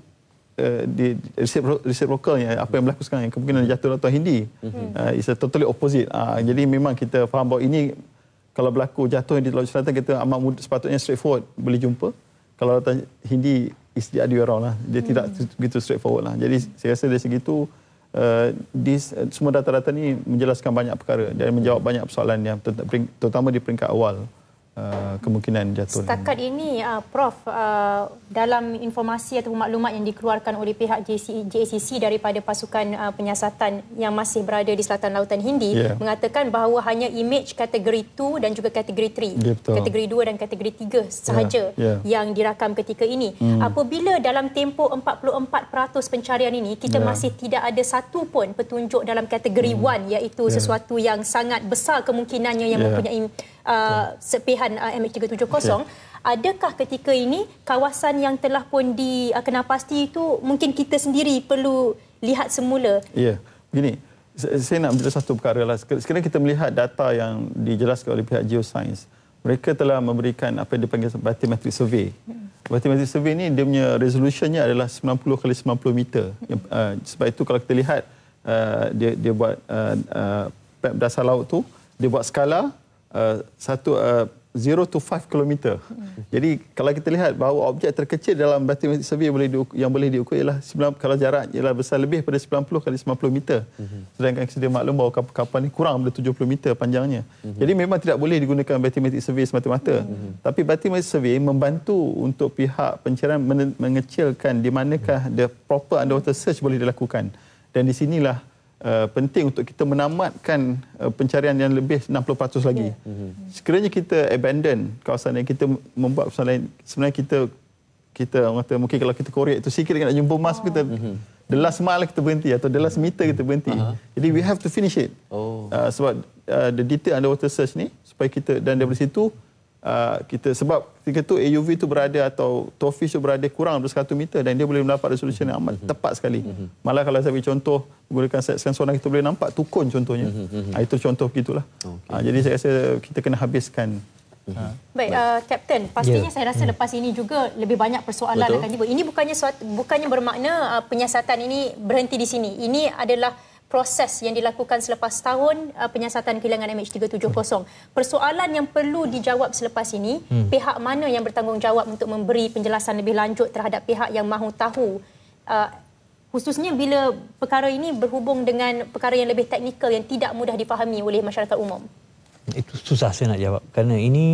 Uh, di riset riset lokalnya apa yang berlaku sekarang kemungkinan jatuh Lautan Hindi mm-hmm. uh, is a totally opposite uh, jadi memang kita faham bahawa ini kalau berlaku jatuh di Laut Selatan kita amat mudah, sepatutnya straightforward boleh jumpa kalau Lautan Hindi it's the other around lah. Dia hmm. tidak begitu straight forward lah. Jadi saya rasa dari segitu Uh, this, uh, semua data-data ni menjelaskan banyak perkara dan menjawab banyak persoalan yang terutama di peringkat awal uh, kemungkinan jatuh. Setakat ini, uh, Prof, uh, dalam informasi atau maklumat yang dikeluarkan oleh pihak JCC daripada pasukan uh, penyiasatan yang masih berada di selatan lautan Hindi, yeah. mengatakan bahawa hanya image kategori 2 dan juga kategori 3, ya, kategori 2 dan kategori 3 sahaja yeah. Yeah. yang dirakam ketika ini. Hmm. Apabila dalam tempoh 44% pencarian ini, kita yeah. masih tidak ada satu pun petunjuk dalam kategori 1 hmm. iaitu yeah. sesuatu yang sangat besar kemungkinannya yang yeah. mempunyai uh, sepihan uh, MH370 okay. adakah ketika ini kawasan yang telah pun dikenal uh, pasti itu mungkin kita sendiri perlu lihat semula ya yeah. gini saya nak menjelaskan satu perkara lah. Sekarang kita melihat data yang dijelaskan oleh pihak geoscience. Mereka telah memberikan apa yang dipanggil bathymetric survey. Hmm. Bathymetric survey ini dia punya resolusinya adalah 90 kali 90 meter. Hmm. Uh, sebab itu kalau kita lihat uh, dia, dia buat uh, uh, dasar laut tu, dia buat skala Uh, satu uh, zero to five kilometer. Hmm. Jadi kalau kita lihat bahawa objek terkecil dalam batimetri survey boleh diuk- yang boleh diukur ialah 90, kalau jarak ialah besar lebih pada 90 kali 90 meter. Hmm. Sedangkan sedia maklum bahawa kapal, kapal ini kurang daripada 70 meter panjangnya. Hmm. Jadi memang tidak boleh digunakan batimetri survey semata-mata. Hmm. Tapi batimetri survey membantu untuk pihak pencarian mengecilkan di manakah hmm. the proper underwater search boleh dilakukan. Dan di sinilah Uh, penting untuk kita menamatkan uh, pencarian yang lebih 60% lagi. Yeah. Mm-hmm. Sekiranya kita abandon kawasan yang kita membuat kawasan lain, sebenarnya kita kita kata mungkin kalau kita korek itu sikit nak jumpa emas oh. kita mm-hmm. the last mile kita berhenti atau the last meter kita berhenti. Uh-huh. Jadi we have to finish it. Oh. Uh, sebab uh, the detail underwater search ni supaya kita dan dari situ uh, kita sebab ketika tu AUV tu berada atau TOEFIS tu berada kurang daripada 100 meter dan dia boleh mendapat resolusi yang amat mhm. tepat sekali. Mhm. Malah kalau saya bagi contoh menggunakan set sensor kita boleh nampak tukun contohnya. Uh, itu contoh begitulah. Uh, jadi saya rasa kita kena habiskan Ha. Baik, Kapten, uh, pastinya yeah. saya rasa yeah. lepas ini juga lebih banyak persoalan Betul. akan tiba. Ini bukannya suatu, bukannya bermakna uh, penyiasatan ini berhenti di sini. Ini adalah proses yang dilakukan selepas tahun uh, penyiasatan kehilangan MH370. Persoalan yang perlu dijawab selepas ini, hmm. pihak mana yang bertanggungjawab untuk memberi penjelasan lebih lanjut terhadap pihak yang mahu tahu uh, khususnya bila perkara ini berhubung dengan perkara yang lebih teknikal yang tidak mudah difahami oleh masyarakat umum. Itu susah saya nak jawab kerana ini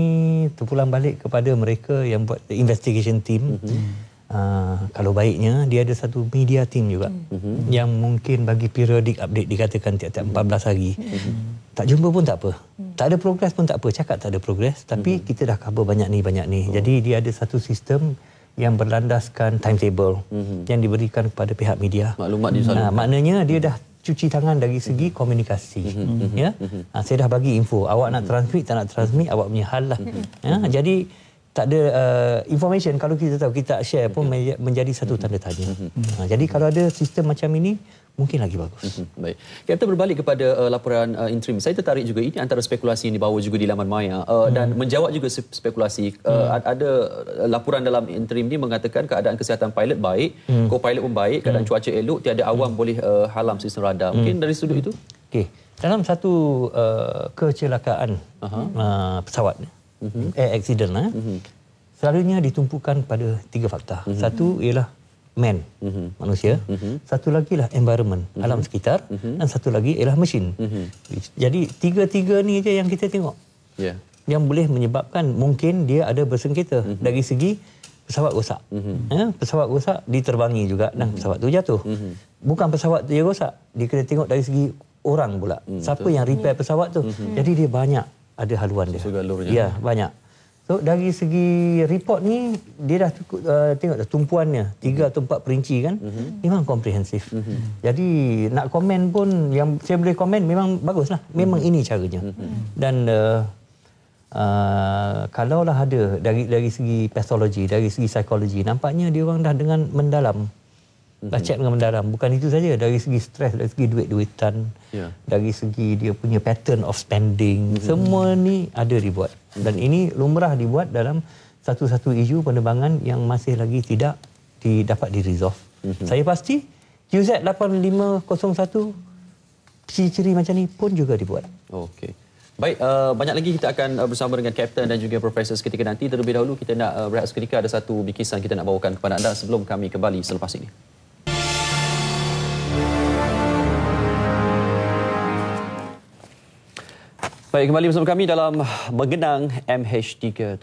terpulang balik kepada mereka yang buat investigation team. Mm-hmm. Uh, kalau baiknya dia ada satu media team juga mm-hmm. yang mungkin bagi periodik update dikatakan tiap-tiap 14 hmm. hari. Mm-hmm. Tak jumpa pun tak apa. Mm-hmm. Tak ada progres pun tak apa. Cakap tak ada progres tapi mm-hmm. kita dah cover banyak ni banyak ni. Oh. Jadi dia ada satu sistem yang berlandaskan timetable mm-hmm. yang diberikan kepada pihak media. Maklumat dia nah, maknanya dia dah cuci tangan dari segi hmm. komunikasi. Mm-hmm. Ya. Yeah? Uh, saya dah bagi info. Awak nak transmit tak nak transmit awak punya hal lah. Mm-hmm. yeah? jadi tak ada uh, information kalau kita tahu kita tak share pun okay. menjadi satu tanda tanya. Mm-hmm. jadi kalau ada sistem macam ini mungkin lagi bagus. Mm-hmm. Baik. Kita berbalik kepada uh, laporan uh, interim. Saya tertarik juga ini antara spekulasi yang dibawa juga di laman maya uh, mm. dan menjawab juga spekulasi uh, mm. ada uh, laporan dalam interim ini mengatakan keadaan kesihatan pilot baik, mm. co-pilot pun baik, keadaan mm. cuaca elok, tiada awam mm. boleh uh, halam sistem radar. Mm. Mungkin dari sudut itu. Okey. Dalam satu uh, kecelakaan uh-huh. uh, pesawat ni mm-hmm. air eh, accident eh, mm-hmm. selalunya ditumpukan pada tiga fakta. Mm-hmm. Satu ialah man, mm-hmm. manusia. Mm-hmm. Satu lagi ialah environment, mm-hmm. alam sekitar. Mm-hmm. Dan satu lagi ialah mesin. Mm-hmm. Jadi tiga-tiga ni je yang kita tengok. Yeah. Yang boleh menyebabkan mungkin dia ada bersengketa mm-hmm. dari segi pesawat rosak. Mm-hmm. Eh, pesawat rosak diterbangi juga dan mm-hmm. pesawat tu jatuh. Mm-hmm. Bukan pesawat tu yang rosak. Dia kena tengok dari segi orang pula. Mm, Siapa betul. yang repair mm. pesawat tu. Mm-hmm. Jadi dia banyak ada haluan dia. Segalurnya. Ya, banyak. So dari segi report ni dia dah uh, tengok dah tumpuannya tiga mm -hmm. atau empat perinci kan mm -hmm. memang komprehensif. Mm -hmm. Jadi nak komen pun yang saya boleh komen memang bagus lah. Memang mm -hmm. ini caranya. Mm -hmm. Dan uh, uh, kalaulah ada dari dari segi pathology, dari segi psikologi nampaknya dia orang dah dengan mendalam. Mm Lacak mhm. dengan mendaram. Bukan itu saja. Dari segi stres, dari segi duit-duitan, yeah. dari segi dia punya pattern of spending, mm-hmm. semua ni ada dibuat. Mhm. Dan ini lumrah dibuat dalam satu-satu isu penerbangan yang masih lagi tidak didapat di-resolve. Mm-hmm. Saya pasti QZ8501 ciri-ciri macam ni pun juga dibuat. Okey. Baik, uh, banyak lagi kita akan uh, bersama dengan Kapten dan juga Profesor seketika nanti. Terlebih dahulu, kita nak uh, eh, rehat seketika. Ada satu bikisan kita nak bawakan kepada anda sebelum kami kembali selepas ini. Baik, kembali bersama kami dalam mengenang MH370.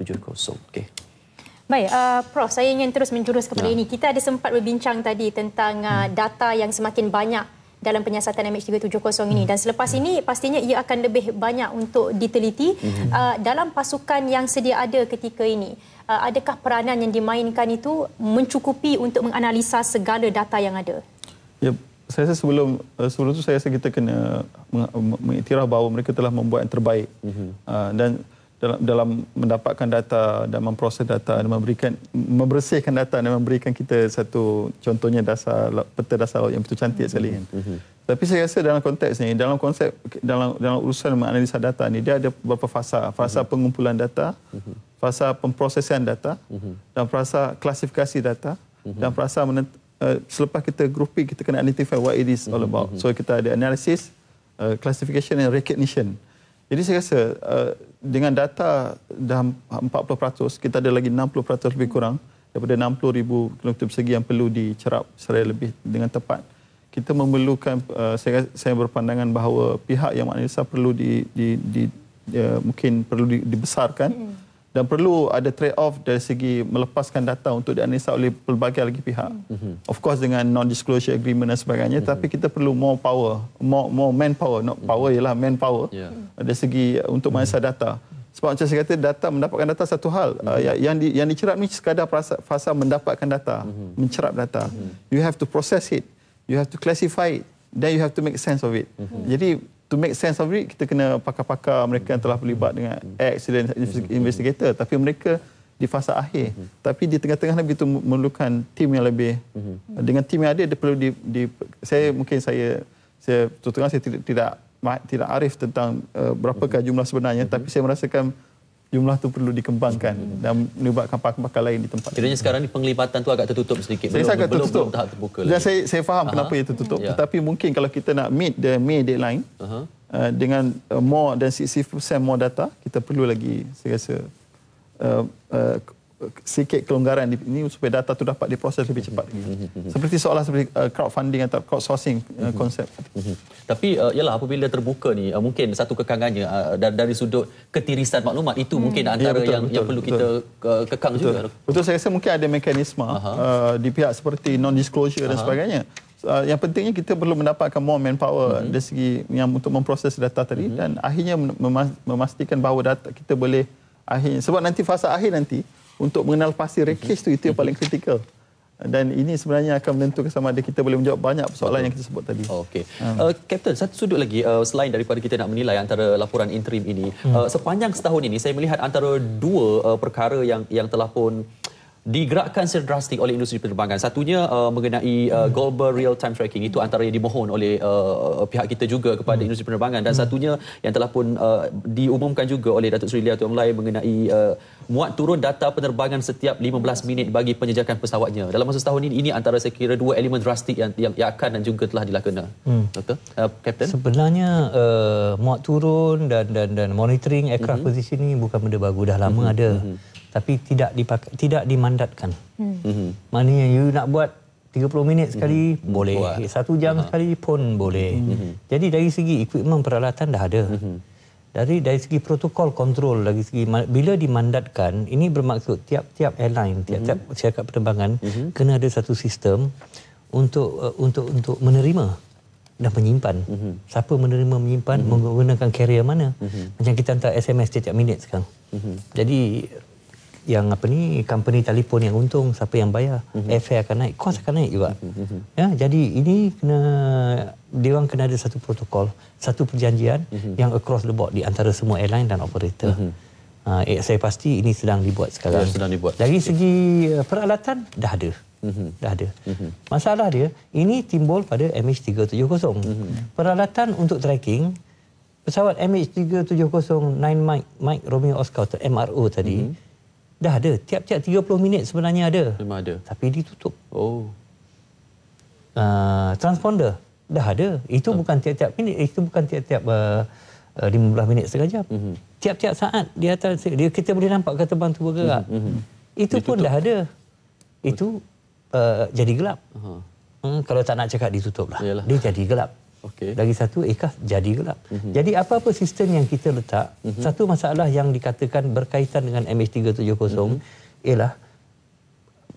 Okey. Baik, uh, Prof, saya ingin terus menjurus kepada ya. ini. Kita ada sempat berbincang tadi tentang uh, hmm. data yang semakin banyak dalam penyiasatan MH370 ini hmm. dan selepas ini hmm. pastinya ia akan lebih banyak untuk diteliti hmm. uh, dalam pasukan yang sedia ada ketika ini. Uh, adakah peranan yang dimainkan itu mencukupi untuk menganalisa segala data yang ada? Ya, saya rasa sebelum eh, sebelum tu saya rasa kita kena mengiktiraf bahawa mereka telah membuat yang terbaik mm-hmm. dan dalam dalam mendapatkan data dan memproses data dan memberikan membersihkan data dan memberikan kita satu contohnya dasar peta dasar yang betul cantik mm-hmm. sekali. Mm-hmm. Tapi saya rasa dalam konteks ni dalam konsep dalam dalam urusan menganalisa data ni dia ada beberapa fasa fasa mm-hmm. pengumpulan data, mm-hmm. fasa pemprosesan data mm-hmm. dan fasa klasifikasi data mhm. dan fasa Uh, selepas kita grouping kita kena identify what it is all about. Mm-hmm. So kita ada analysis, uh, classification and recognition. Jadi saya rasa uh, dengan data dah 40%, kita ada lagi 60% lebih kurang daripada 60,000 km persegi yang perlu dicerap secara lebih dengan tepat. Kita memerlukan, uh, saya, saya berpandangan bahawa pihak yang maknanya perlu di, di, di uh, mungkin perlu di, dibesarkan mm-hmm dan perlu ada trade-off dari segi melepaskan data untuk dianalisa oleh pelbagai lagi pihak. Mm-hmm. Of course dengan non-disclosure agreement dan sebagainya, mm-hmm. tapi kita perlu more power, more, more manpower, not power mhm. ialah manpower yeah. dari segi uh, untuk mm-hmm. data. Sebab macam saya kata, data, mendapatkan data satu hal. Mm-hmm. Uh, mhm. ya, yang, di, yang dicerap ni sekadar fasa mendapatkan data, mm-hmm. mencerap data. Mm-hmm. You have to process it, you have to classify it, then you have to make sense of it. Mm-hmm. Jadi to make sense of it, kita kena pakar-pakar mereka yang telah berlibat dengan accident mhm. investigator. Tapi mereka di fasa akhir. Mhm. Tapi di tengah-tengah Nabi itu memerlukan tim yang lebih. Mhm. Dengan tim yang ada, dia perlu di... di saya mungkin saya... Saya, saya tidak, tidak tidak arif tentang uh, berapakah jumlah sebenarnya. Tapi saya merasakan jumlah tu perlu dikembangkan dan menyebabkan pakar-pakar lain di tempat. Kiranya sekarang ni penglibatan tu agak tertutup sedikit. Saya belum, agak belum, tertutup. terbuka lagi. saya, saya faham Aha. kenapa ia tertutup. Ya. Tetapi mungkin kalau kita nak meet the May deadline uh dengan uh, more than 60% more data, kita perlu lagi, saya rasa, uh, uh, sikit kelonggaran ini supaya data itu dapat diproses lebih cepat lagi. Seperti soalan seperti uh, crowdfunding atau crowdsourcing konsep. Uh, hmm. hmm. Tapi uh, yalah apabila terbuka ni uh, mungkin satu kekangannya uh, dari sudut ketirisan maklumat itu hmm. mungkin ya, antara ya, betul, yang betul, yang perlu betul, kita betul. Uh, kekang betul. juga. Betul saya rasa mungkin ada mekanisme uh, di pihak seperti non disclosure dan sebagainya. Uh, yang pentingnya kita perlu mendapatkan more manpower mm -hmm. dari segi yang untuk memproses data tadi mm -hmm. dan akhirnya memastikan bahawa data kita boleh akhir sebab nanti fasa akhir nanti untuk mengenal pasti rekis tu itu yang paling kritikal. Dan ini sebenarnya akan menentukan sama ada kita boleh menjawab banyak persoalan okay. yang kita sebut tadi. Okey. Kapten, hmm. uh, satu sudut lagi uh, selain daripada kita nak menilai antara laporan interim ini. Hmm. Uh, sepanjang setahun ini saya melihat antara dua uh, perkara yang yang telah pun digerakkan secara drastik oleh industri penerbangan. Satunya uh, mengenai uh, global real time tracking itu antara yang dimohon oleh uh, uh, pihak kita juga kepada industri penerbangan dan hmm. satunya yang telah pun uh, diumumkan juga oleh Datuk Suri Liatul Melayu mengenai uh, muat turun data penerbangan setiap 15 minit bagi penjejakan pesawatnya. Dalam masa setahun ini ini antara saya kira dua elemen drastik yang yang akan dan juga telah dilakukan. Hmm. Doktor, uh, Captain. Sebenarnya uh, muat turun dan dan dan monitoring aircraft mm-hmm. position ini bukan benda baru dah lama mm-hmm. ada. Mm-hmm tapi tidak dipakai, tidak dimandatkan. Hmm. Mhm. Maknanya you nak buat 30 minit mhm. sekali hmm. boleh, buat. satu jam ha. sekali pun boleh. Hmm. Jadi dari segi equipment peralatan dah ada. Hmm. Dari dari segi protokol kontrol lagi segi bila dimandatkan ini bermaksud tiap-tiap airline mhm. tiap-tiap mm -hmm. syarikat penerbangan mm -hmm. kena ada satu sistem untuk uh, untuk untuk menerima dan menyimpan. Mm -hmm. Siapa menerima menyimpan mm -hmm. menggunakan carrier mana? Mm -hmm. Macam kita hantar SMS tiap minit sekarang. Mm -hmm. Jadi yang apa ni company telefon yang untung siapa yang bayar mm-hmm. airfare akan naik kos akan naik juga mm-hmm. ya jadi ini kena dia orang kena ada satu protokol satu perjanjian mm-hmm. yang across the board di antara semua airline dan operator mm-hmm. uh, saya pasti ini sedang dibuat sekarang ya, sedang dibuat dari segi okay. Eh, peralatan dah ada Mm-hmm. dah ada mm-hmm. masalah dia ini timbul pada MH370 mm-hmm. peralatan untuk tracking pesawat MH370 9 Mike Mike Romeo Oscar atau MRO tadi mm-hmm. Dah ada. Tiap-tiap 30 minit sebenarnya ada. Memang ada. Tapi ditutup. Oh. Uh, transponder. Dah ada. Itu oh. bukan tiap-tiap minit. Itu bukan tiap-tiap uh, 15 uh, minit setengah jam. Mm-hmm. Tiap-tiap saat di atas dia kita boleh nampak kata bang tu bergerak. Mhm, mm-hmm. Itu ditutup. pun dah ada. Itu uh, jadi gelap. Uh-huh. Hmm, kalau tak nak cakap ditutup lah. Dia jadi gelap. Okay. Lagi satu, ikhlas eh, jadi gelap. Mm -hmm. Jadi apa-apa sistem yang kita letak, mm -hmm. satu masalah yang dikatakan berkaitan dengan MH370 mm -hmm. ialah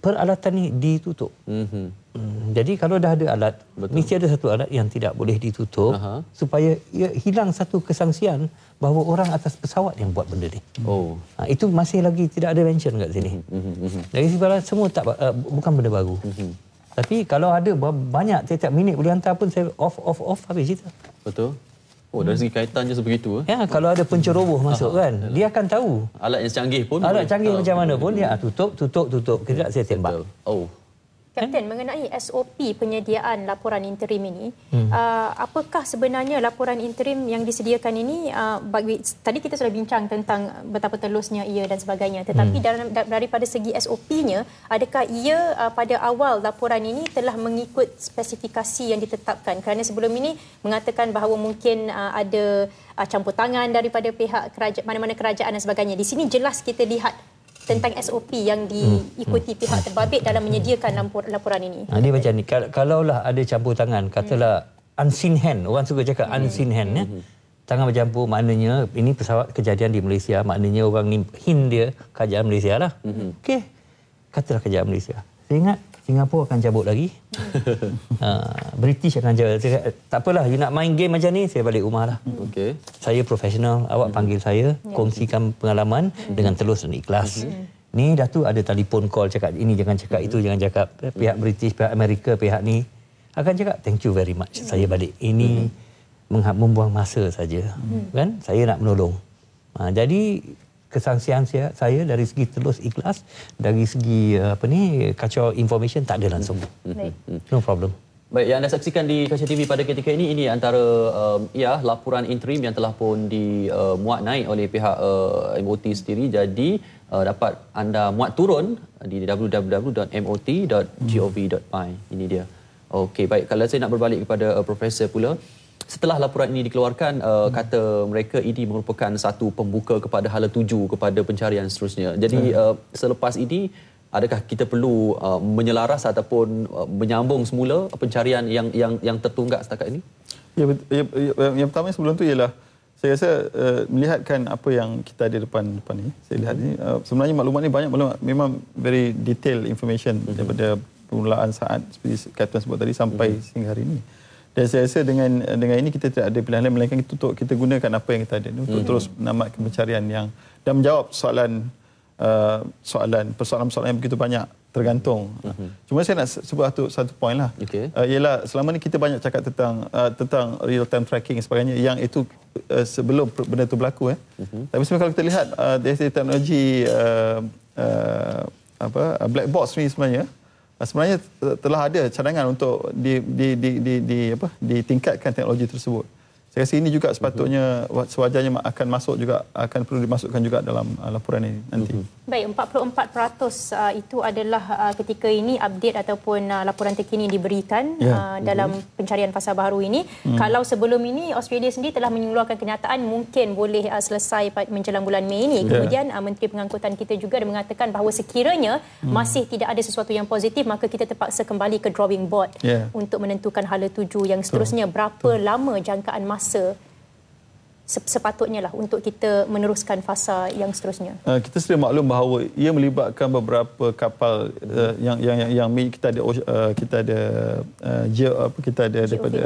peralatan ini ditutup. Mm -hmm. Hmm. Jadi kalau dah ada alat, Betul. mesti ada satu alat yang tidak boleh ditutup Aha. supaya ia hilang satu kesangsian bahawa orang atas pesawat yang buat benda ni. Oh, ha, itu masih lagi tidak ada mention kat sini. Mm -hmm. Mhm. Dari sebelah semua tak uh, bukan benda baru. -hmm. Tapi kalau ada banyak tiap-tiap minit boleh hantar pun saya off off off habis cerita. Betul. Oh dari segi kaitan je sebegitu eh. Ya, kalau ada penceroboh masuk kan, ialah. dia akan tahu. Alat yang canggih pun. Alat canggih oh, macam mana pun dia ah, tutup tutup tutup kita okay. saya tembak. Oh. Kapten, mengenai SOP penyediaan laporan interim ini, hmm. uh, apakah sebenarnya laporan interim yang disediakan ini, uh, bagi, tadi kita sudah bincang tentang betapa telusnya ia dan sebagainya, tetapi hmm. dar, daripada segi SOP-nya, adakah ia uh, pada awal laporan ini telah mengikut spesifikasi yang ditetapkan? Kerana sebelum ini mengatakan bahawa mungkin uh, ada uh, campur tangan daripada pihak keraja, mana-mana kerajaan dan sebagainya. Di sini jelas kita lihat tentang SOP yang hmm. diikuti hmm. pihak terbabit dalam menyediakan laporan ini. Ha, ini macam ni, kalaulah ada campur tangan, katalah hmm. unseen hand, orang suka cakap hmm. unseen hand, ya. hmm. ya. tangan bercampur, maknanya ini pesawat kejadian di Malaysia, maknanya orang ni hind dia kerajaan Malaysia lah. Hmm. Okey, katalah kerajaan Malaysia. Saya ingat Singapura akan cabut lagi. ha, British akan cabut. Saya, tak apalah, you nak main game macam ni, saya balik rumah lah. Hmm. Okay. Saya profesional, awak hmm. panggil saya, ya. kongsikan pengalaman hmm. dengan telus dan ikhlas. ni tu ada telefon call cakap, ini jangan cakap, itu jangan cakap. Eh, pihak British, pihak Amerika, pihak ni. Akan cakap, thank you very much, saya balik. Ini membuang masa saja. kan? Saya nak menolong. Ha, jadi kesangsian saya, saya dari segi telus ikhlas dari segi eh, apa ni kacau information tak ada langsung. Hmm. Baik. Hmm. No problem. Baik, yang anda saksikan di Kaca TV pada ketika ini ini antara um, ya laporan interim yang telah pun dimuat eh, uh, naik oleh pihak uh, MOT sendiri jadi uh, dapat anda muat turun di www.mot.gov.my. Ini dia. Okey, baik kalau saya nak berbalik kepada uh, profesor pula Setelah laporan ini dikeluarkan, uh, hmm. kata mereka ini e merupakan satu pembuka kepada hala tuju kepada pencarian seterusnya. Jadi hmm. uh, selepas ini, e adakah kita perlu uh, menyelaras ataupun uh, menyambung semula pencarian yang yang yang tertunggak setakat ini? Ya, ya, ya, yang, yang pertama sebelum itu ialah saya rasa uh, melihatkan apa yang kita ada depan depan ini. Saya lihat hmm. ni uh, sebenarnya maklumat ini banyak maklumat memang very detailed information hmm. daripada permulaan saat seperti kata sebut tadi sampai hmm. sehingga hari ini. Dan saya rasa dengan dengan ini kita tidak ada pilihan lain melainkan kita, kita gunakan apa yang kita ada untuk hmm. terus menamat pencarian yang dan menjawab soalan uh, soalan persoalan-persoalan yang begitu banyak tergantung. Hmm. Cuma saya nak sebut satu satu point lah. Okay. Uh, ialah selama ni kita banyak cakap tentang uh, tentang real time tracking sebagainya yang itu uh, sebelum benda itu berlaku eh. Hmm. Tapi sebenarnya kalau kita lihat uh, dari teknologi uh, uh, apa uh, black box ni sebenarnya sebenarnya eh, telah ada cadangan untuk di di di di, di apa ditingkatkan teknologi tersebut. Saya rasa ini juga sepatutnya sewajarnya akan masuk juga akan perlu dimasukkan juga dalam uh, laporan ini nanti. Mhm. Baik, 44% uh, itu adalah uh, ketika ini update ataupun laporan terkini diberikan ya. dalam mhm. pencarian fasa baru ini. Hmm. Kalau sebelum ini Australia sendiri telah mengeluarkan kenyataan mungkin boleh selesai menjelang bulan Mei ini. Ya. Kemudian ya. Menteri Pengangkutan kita juga ada mengatakan bahawa sekiranya hmm. masih tidak ada sesuatu yang positif maka kita terpaksa kembali ke drawing board ya. untuk menentukan hala tuju yang seterusnya berapa Tuh. lama jangkaan masa masa sepatutnya lah untuk kita meneruskan fasa yang seterusnya. Uh, kita sudah maklum bahawa ia melibatkan beberapa kapal uh, yang yang yang, yang mil, kita ada uh, kita ada uh, geo apa kita ada daripada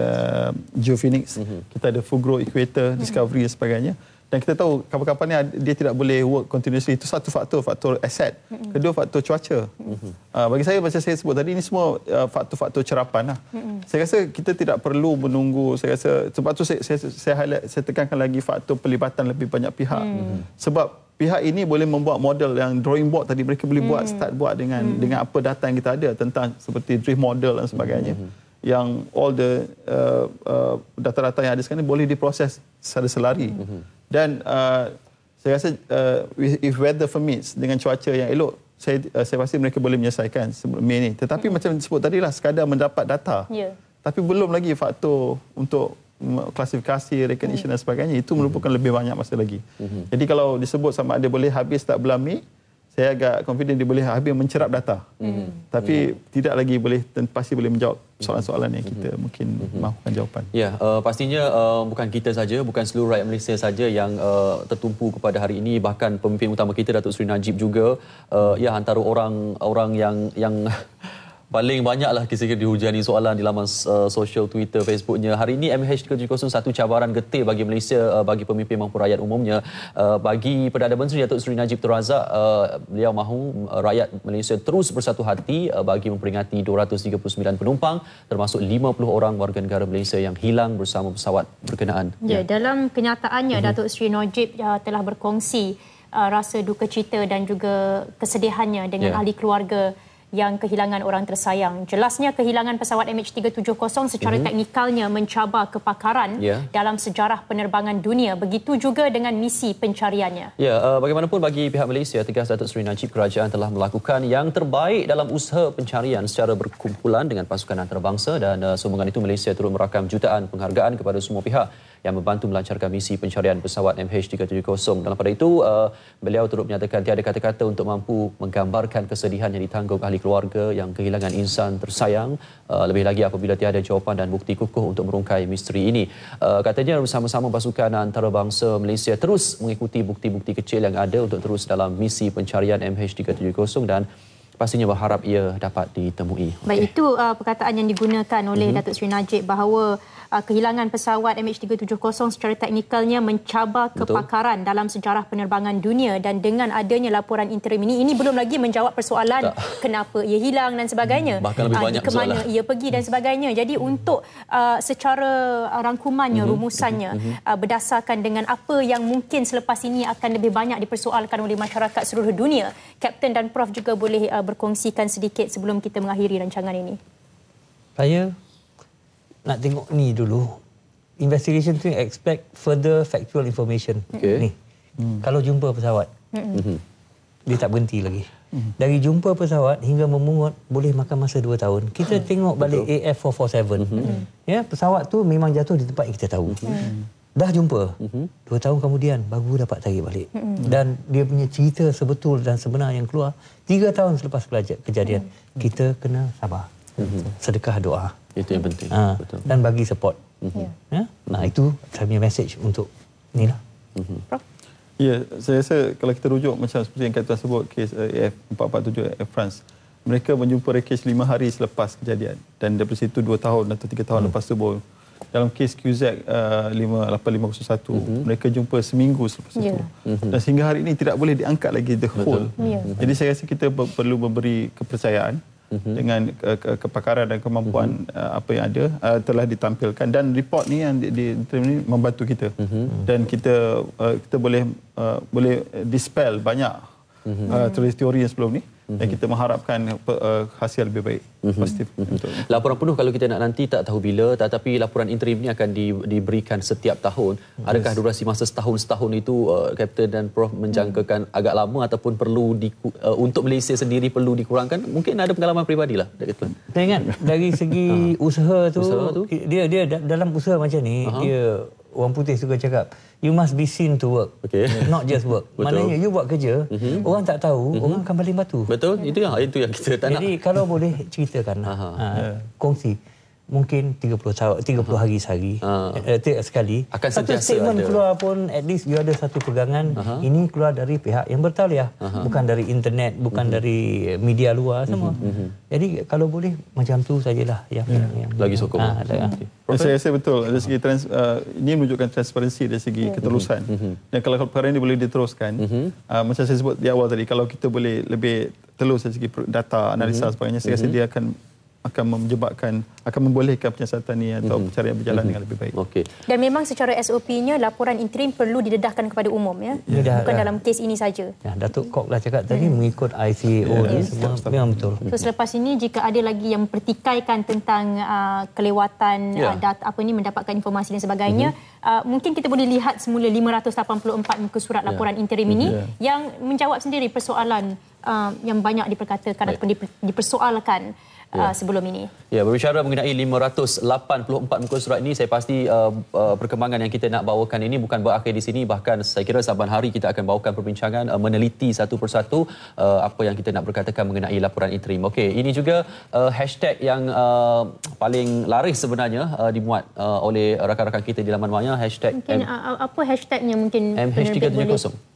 uh, geophoenix, mm-hmm. kita ada fugro equator, discovery dan sebagainya. Dan kita tahu kapal-kapal ni dia tidak boleh work continuously. Itu satu faktor, faktor aset. Kedua, faktor cuaca. Uh, bagi saya, macam saya sebut tadi, ini semua ah, faktor-faktor cerapan. Lah. Saya rasa kita tidak perlu menunggu, saya rasa, sebab itu saya, saya, saya, highlight, saya tekankan lagi faktor pelibatan lebih banyak pihak. Mm. Mm-hmm. sebab pihak ini boleh membuat model yang drawing board tadi, mereka boleh buat, mm. start buat dengan mm. dengan apa data yang kita ada tentang seperti drift model dan sebagainya. Mm-hmm. yang all the ah, data-data uh, uh, yang ada sekarang ini boleh diproses secara selari. Dan uh, saya rasa uh, if weather permits dengan cuaca yang elok, saya, uh, saya pasti mereka boleh menyelesaikan sebelum ini. Tetapi hmm. macam disebut tadi lah, sekadar mendapat data. Yeah. Tapi belum lagi faktor untuk klasifikasi, recognition hmm. dan sebagainya. Itu merupakan hmm. lebih banyak masa lagi. Hmm. Jadi kalau disebut sama ada boleh habis tak bulan Mei, saya agak confident dia boleh habis mencerap data. Mm. Tapi yeah. Hmm. tidak lagi boleh pasti boleh menjawab soalan-soalan yang kita mm-hmm. mungkin mm-hmm. mahukan jawapan. Ya, yeah, uh, pastinya uh, bukan kita saja, bukan seluruh rakyat Malaysia saja yang uh, tertumpu kepada hari ini bahkan pemimpin utama kita Datuk Seri Najib juga uh, ya antara orang-orang yang yang paling banyaklah kisah-kisah dihujani soalan di laman uh, sosial Twitter, Facebooknya. Hari ini MH370 satu cabaran getir bagi Malaysia, uh, bagi pemimpin maupun rakyat umumnya. Uh, bagi Perdana Menteri Datuk Seri Najib Tun Razak, uh, beliau mahu uh, rakyat Malaysia terus bersatu hati uh, bagi memperingati 239 penumpang termasuk 50 orang warga negara Malaysia yang hilang bersama pesawat berkenaan. Ya, ya. dalam kenyataannya uh-huh. Datuk Seri Najib uh, telah berkongsi uh, rasa duka cita dan juga kesedihannya dengan ya. ahli keluarga yang kehilangan orang tersayang. Jelasnya kehilangan pesawat MH370 secara mm-hmm. teknikalnya mencabar kepakaran yeah. dalam sejarah penerbangan dunia. Begitu juga dengan misi pencariannya. Ya, yeah, uh, bagaimanapun bagi pihak Malaysia, tegas Datuk Seri Najib kerajaan telah melakukan yang terbaik dalam usaha pencarian secara berkumpulan dengan pasukan antarabangsa dan uh, sumbangan itu Malaysia turut merakam jutaan penghargaan kepada semua pihak yang membantu melancarkan misi pencarian pesawat MH370. Dalam pada itu, uh, beliau turut menyatakan tiada kata-kata untuk mampu menggambarkan kesedihan yang ditanggung ahli keluarga yang kehilangan insan tersayang, uh, lebih lagi apabila tiada jawapan dan bukti kukuh untuk merungkai misteri ini. Uh, katanya bersama-sama pasukan antarabangsa Malaysia terus mengikuti bukti-bukti kecil yang ada untuk terus dalam misi pencarian MH370 dan pastinya berharap ia dapat ditemui. Okay. itu uh, perkataan yang digunakan oleh mm-hmm. Datuk Seri Najib bahawa uh, kehilangan pesawat MH370 secara teknikalnya mencabar kepakaran dalam sejarah penerbangan dunia dan dengan adanya laporan interim ini ini belum lagi menjawab persoalan tak. kenapa ia hilang dan sebagainya. Hmm, bahkan lebih uh, ke mana soalan. ia pergi dan sebagainya. Jadi hmm untuk uh, secara uh, rangkumannya mm-hmm. rumusannya mm-hmm. Uh, berdasarkan dengan apa yang mungkin selepas ini akan lebih banyak dipersoalkan oleh masyarakat seluruh dunia. Kapten dan prof juga boleh uh, berkongsikan sedikit sebelum kita mengakhiri rancangan ini? Saya nak tengok ni dulu. Investigation tu expect further factual information. Okay. Ni. Hmm. Kalau jumpa pesawat, hmm. hmm. dia tak berhenti lagi. Hmm. Dari jumpa pesawat hingga memungut boleh makan masa 2 tahun. Kita hmm. tengok balik Betul. AF447. Hmm. Ya, pesawat tu memang jatuh di tempat yang kita tahu. Hmm. hmm. Dah jumpa. Mm-hmm. Dua tahun kemudian, baru dapat tarik balik. Mm-hmm. Dan dia punya cerita sebetul dan sebenar yang keluar. Tiga tahun selepas kejadian. Mm-hmm. Kita kena sabar. Mm-hmm. Sedekah doa. Itu yang penting. Ha. Betul. Dan bagi support. Mm-hmm. Ya? Nah Itu saya punya message untuk Nila. Mm-hmm. Ya, saya rasa kalau kita rujuk macam seperti yang kita sebut kes AF eh, 447 eh, Air France, mereka menjumpa rekes lima hari selepas kejadian. Dan daripada situ dua tahun atau tiga tahun hmm. lepas tu boleh dalam kes QZ uh, 58501 mm-hmm. mereka jumpa seminggu selepas yeah. itu mm-hmm. dan sehingga hari ini tidak boleh diangkat lagi the whole Betul. Ya. jadi saya rasa kita perlu memberi kepercayaan mm-hmm. dengan ke- ke- kepakaran dan kemampuan mm-hmm. apa yang ada uh, telah ditampilkan dan report ni yang di, di, di ini membantu kita mm-hmm. dan kita uh, kita boleh uh, boleh dispel banyak mm-hmm. uh, teori-teori yang sebelum ni mm-hmm dan kita mengharapkan eh, hasil lebih baik mhm. positif mhm. laporan penuh kalau kita nak nanti tak tahu bila tetapi laporan interim ini akan di, diberikan setiap tahun adakah yes. durasi masa setahun-setahun itu kapten eh, dan prof menjangkakan hmm. agak lama ataupun perlu di, uh, untuk Malaysia sendiri perlu dikurangkan mungkin ada pengalaman peribadilah saya ingat dari segi ah. usaha tu, usaha tu dia dia dalam usaha macam ni uh-huh. dia orang putih suka cakap you must be seen to work okay. not just work maknanya you buat kerja mm-hmm. orang tak tahu mm-hmm. orang akan baling batu betul itu yang itu yang kita tak jadi, nak jadi kalau boleh ceritakan lah. ha, ya. kongsi mungkin 30 hari, 30 hari sehari uh-huh. sekali akan satu statement ada. keluar pun at least you ada satu pegangan uh-huh. ini keluar dari pihak yang bertaliah uh-huh. bukan dari internet bukan uh-huh. dari media luar mhm, semua uh-huh. jadi kalau boleh macam tu sajalah yang, yeah. lagi sokong ha, ada. Ah. Okay. Eh, saya rasa betul dari segi trans, uh, ini menunjukkan transparansi dari segi yeah. ketulusan uh-huh. dan kalau perkara ini boleh diteruskan uh-huh. uh, macam saya sebut di awal tadi kalau kita boleh lebih telus dari segi data analisa uh-huh. sebagainya saya uh-huh. rasa dia akan akan menjebakkan akan membolehkan penyiasatan ini atau mm-hmm. cara yang berjalan mm-hmm. dengan lebih baik. Okay. Dan memang secara SOP-nya laporan interim perlu didedahkan kepada umum ya. Yeah. Bukan yeah. dalam kes ini saja. Ya, yeah. Datuk Kok lah cakap tadi yeah. mengikut ICAO yeah. ini yeah. semua memang betul. Hmm. So selepas ini jika ada lagi yang mempertikaikan tentang uh, kelewatan yeah. uh, ya. data apa ni mendapatkan informasi dan sebagainya, mm-hmm. uh, mungkin kita boleh lihat semula 584 muka surat yeah. laporan interim ini yeah. yang menjawab sendiri persoalan uh, yang banyak diperkatakan right. ataupun dipersoalkan ya. uh, sebelum ini. Ya, berbicara mengenai 584 muka surat ini, saya pasti uh, uh, perkembangan yang kita nak bawakan ini bukan berakhir di sini. Bahkan saya kira saban hari kita akan bawakan perbincangan, uh, meneliti satu persatu uh, apa yang kita nak berkatakan mengenai laporan interim. Okey, ini juga uh, hashtag yang uh, paling laris sebenarnya uh, dimuat uh, oleh rakan-rakan kita di laman maya. Hashtag mungkin, M- uh, apa hashtagnya mungkin MH370.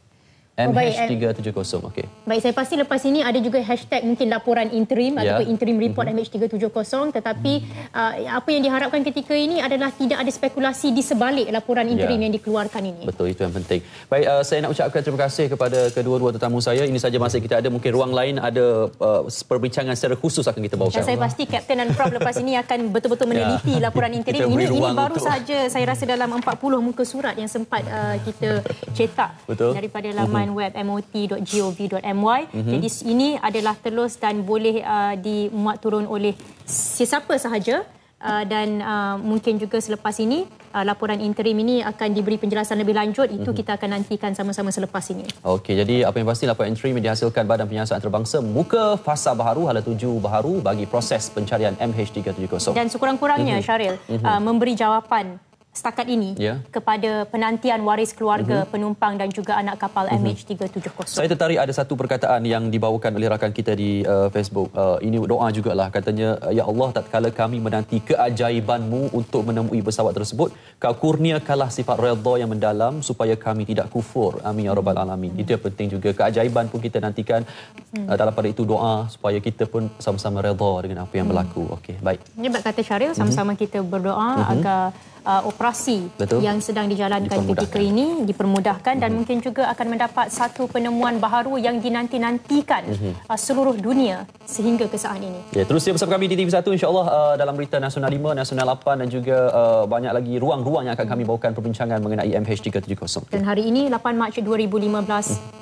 MH370. Oh, baik. Okay. baik, saya pasti lepas ini ada juga hashtag mungkin laporan interim yeah. ataupun interim report mm -hmm. MH370. Tetapi mm. uh, apa yang diharapkan ketika ini adalah tidak ada spekulasi di sebalik laporan ya. interim yeah. yang dikeluarkan ini. Betul, itu yang penting. Baik, uh, saya nak ucapkan terima kasih kepada kedua-dua tetamu saya. Ini saja masa kita ada. Mungkin ruang lain ada uh, perbincangan secara khusus akan kita bawakan. Dan saya pasti Captain dan Prof lepas ini akan betul-betul ya. meneliti yeah. laporan interim. Ini, ini baru untuk... saja saya rasa dalam 40 muka surat yang sempat uh, kita cetak betul. daripada laman. Mm -hmm web mot.gov.my. Mm-hmm. Jadi ini adalah telus dan boleh uh, dimuat turun oleh sesiapa sahaja. Uh, dan uh, mungkin juga selepas ini uh, laporan interim ini akan diberi penjelasan lebih lanjut itu mm-hmm. kita akan nantikan sama-sama selepas ini. Okey jadi apa yang pasti laporan interim yang dihasilkan Badan Penyiasat Antarabangsa muka fasa baharu hala tuju baharu bagi proses pencarian MH370. Dan sekurang-kurangnya mm-hmm. Syaril mm-hmm. Uh, memberi jawapan setakat ini yeah. kepada penantian waris keluarga mm-hmm. penumpang dan juga anak kapal mm-hmm. MH370. Saya tertarik ada satu perkataan yang dibawakan oleh rakan kita di uh, Facebook. Uh, ini doa jugalah katanya uh, ya Allah tak kala kami menanti keajaibanmu untuk menemui pesawat tersebut. Kau kurniakanlah sifat redha yang mendalam supaya kami tidak kufur. Amin ya rabbal alamin. Mm-hmm. Itu yang penting juga keajaiban pun kita nantikan. Mm-hmm. Uh, dalam pada itu doa supaya kita pun sama-sama redha dengan apa yang mm-hmm. berlaku. Okey, baik. Ini kata Syaril sama-sama mm-hmm. kita berdoa mm-hmm. agar uh, operasi Betul. yang sedang dijalankan ketika ini dipermudahkan hmm. dan mhm. mungkin juga akan mendapat satu penemuan baharu yang dinanti-nantikan hmm. uh, seluruh dunia sehingga ke saat ini. Ya, terus ya bersama kami di TV1 insya uh, dalam berita Nasional 5, Nasional 8 dan juga uh, banyak lagi ruang-ruang yang akan kami bawakan perbincangan mengenai MH370. Dan hari ini 8 Mac 2015 hmm.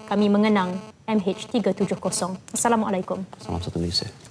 kami mengenang MH370. Assalamualaikum. Salam